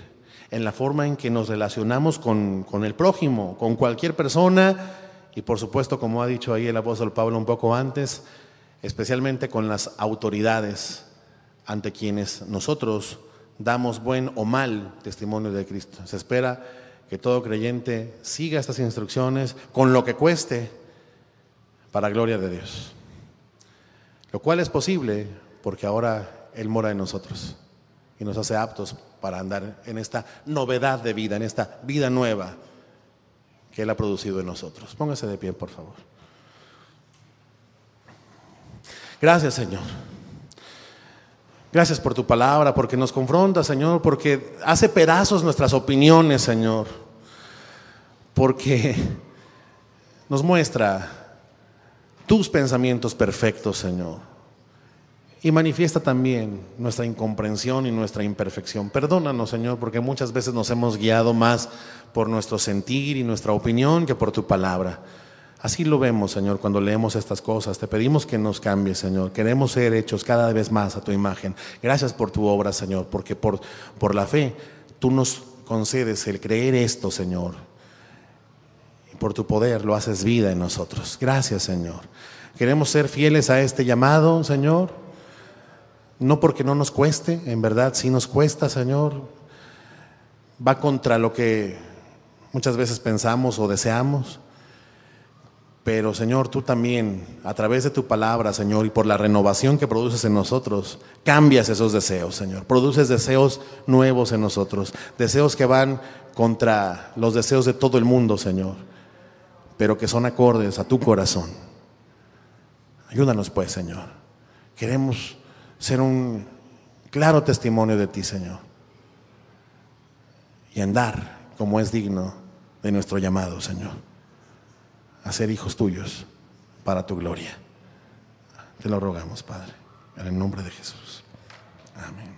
en la forma en que nos relacionamos con, el prójimo, con cualquier persona y por supuesto, como ha dicho ahí el apóstol Pablo un poco antes, especialmente con las autoridades ante quienes nosotros damos buen o mal testimonio de Cristo. Se espera que todo creyente siga estas instrucciones con lo que cueste para gloria de Dios. Lo cual es posible porque ahora Él mora en nosotros y nos hace aptos para andar en esta novedad de vida, en esta vida nueva que Él ha producido en nosotros. Póngase de pie, por favor. Gracias, Señor. Gracias por tu palabra, porque nos confronta, Señor, porque hace pedazos nuestras opiniones, Señor, porque nos muestra tus pensamientos perfectos, Señor. Y manifiesta también nuestra incomprensión y nuestra imperfección. Perdónanos, Señor, porque muchas veces nos hemos guiado más por nuestro sentir y nuestra opinión que por tu palabra. Así lo vemos, Señor, cuando leemos estas cosas. Te pedimos que nos cambies, Señor. Queremos ser hechos cada vez más a tu imagen. Gracias por tu obra, Señor, porque por, por la fe tú nos concedes el creer esto, Señor por tu poder lo haces vida en nosotros. Gracias, Señor. Queremos ser fieles a este llamado, Señor. No porque no nos cueste, en verdad sí nos cuesta, Señor. Va contra lo que muchas veces pensamos o deseamos. Pero Señor, tú también, a través de tu palabra, Señor, y por la renovación que produces en nosotros, cambias esos deseos, Señor. Produces deseos nuevos en nosotros, deseos que van contra los deseos de todo el mundo, Señor pero que son acordes a tu corazón. Ayúdanos pues, Señor. Queremos ser un claro testimonio de ti, Señor. Y andar como es digno de nuestro llamado, Señor. A ser hijos tuyos para tu gloria. Te lo rogamos, Padre, en el nombre de Jesús. Amén.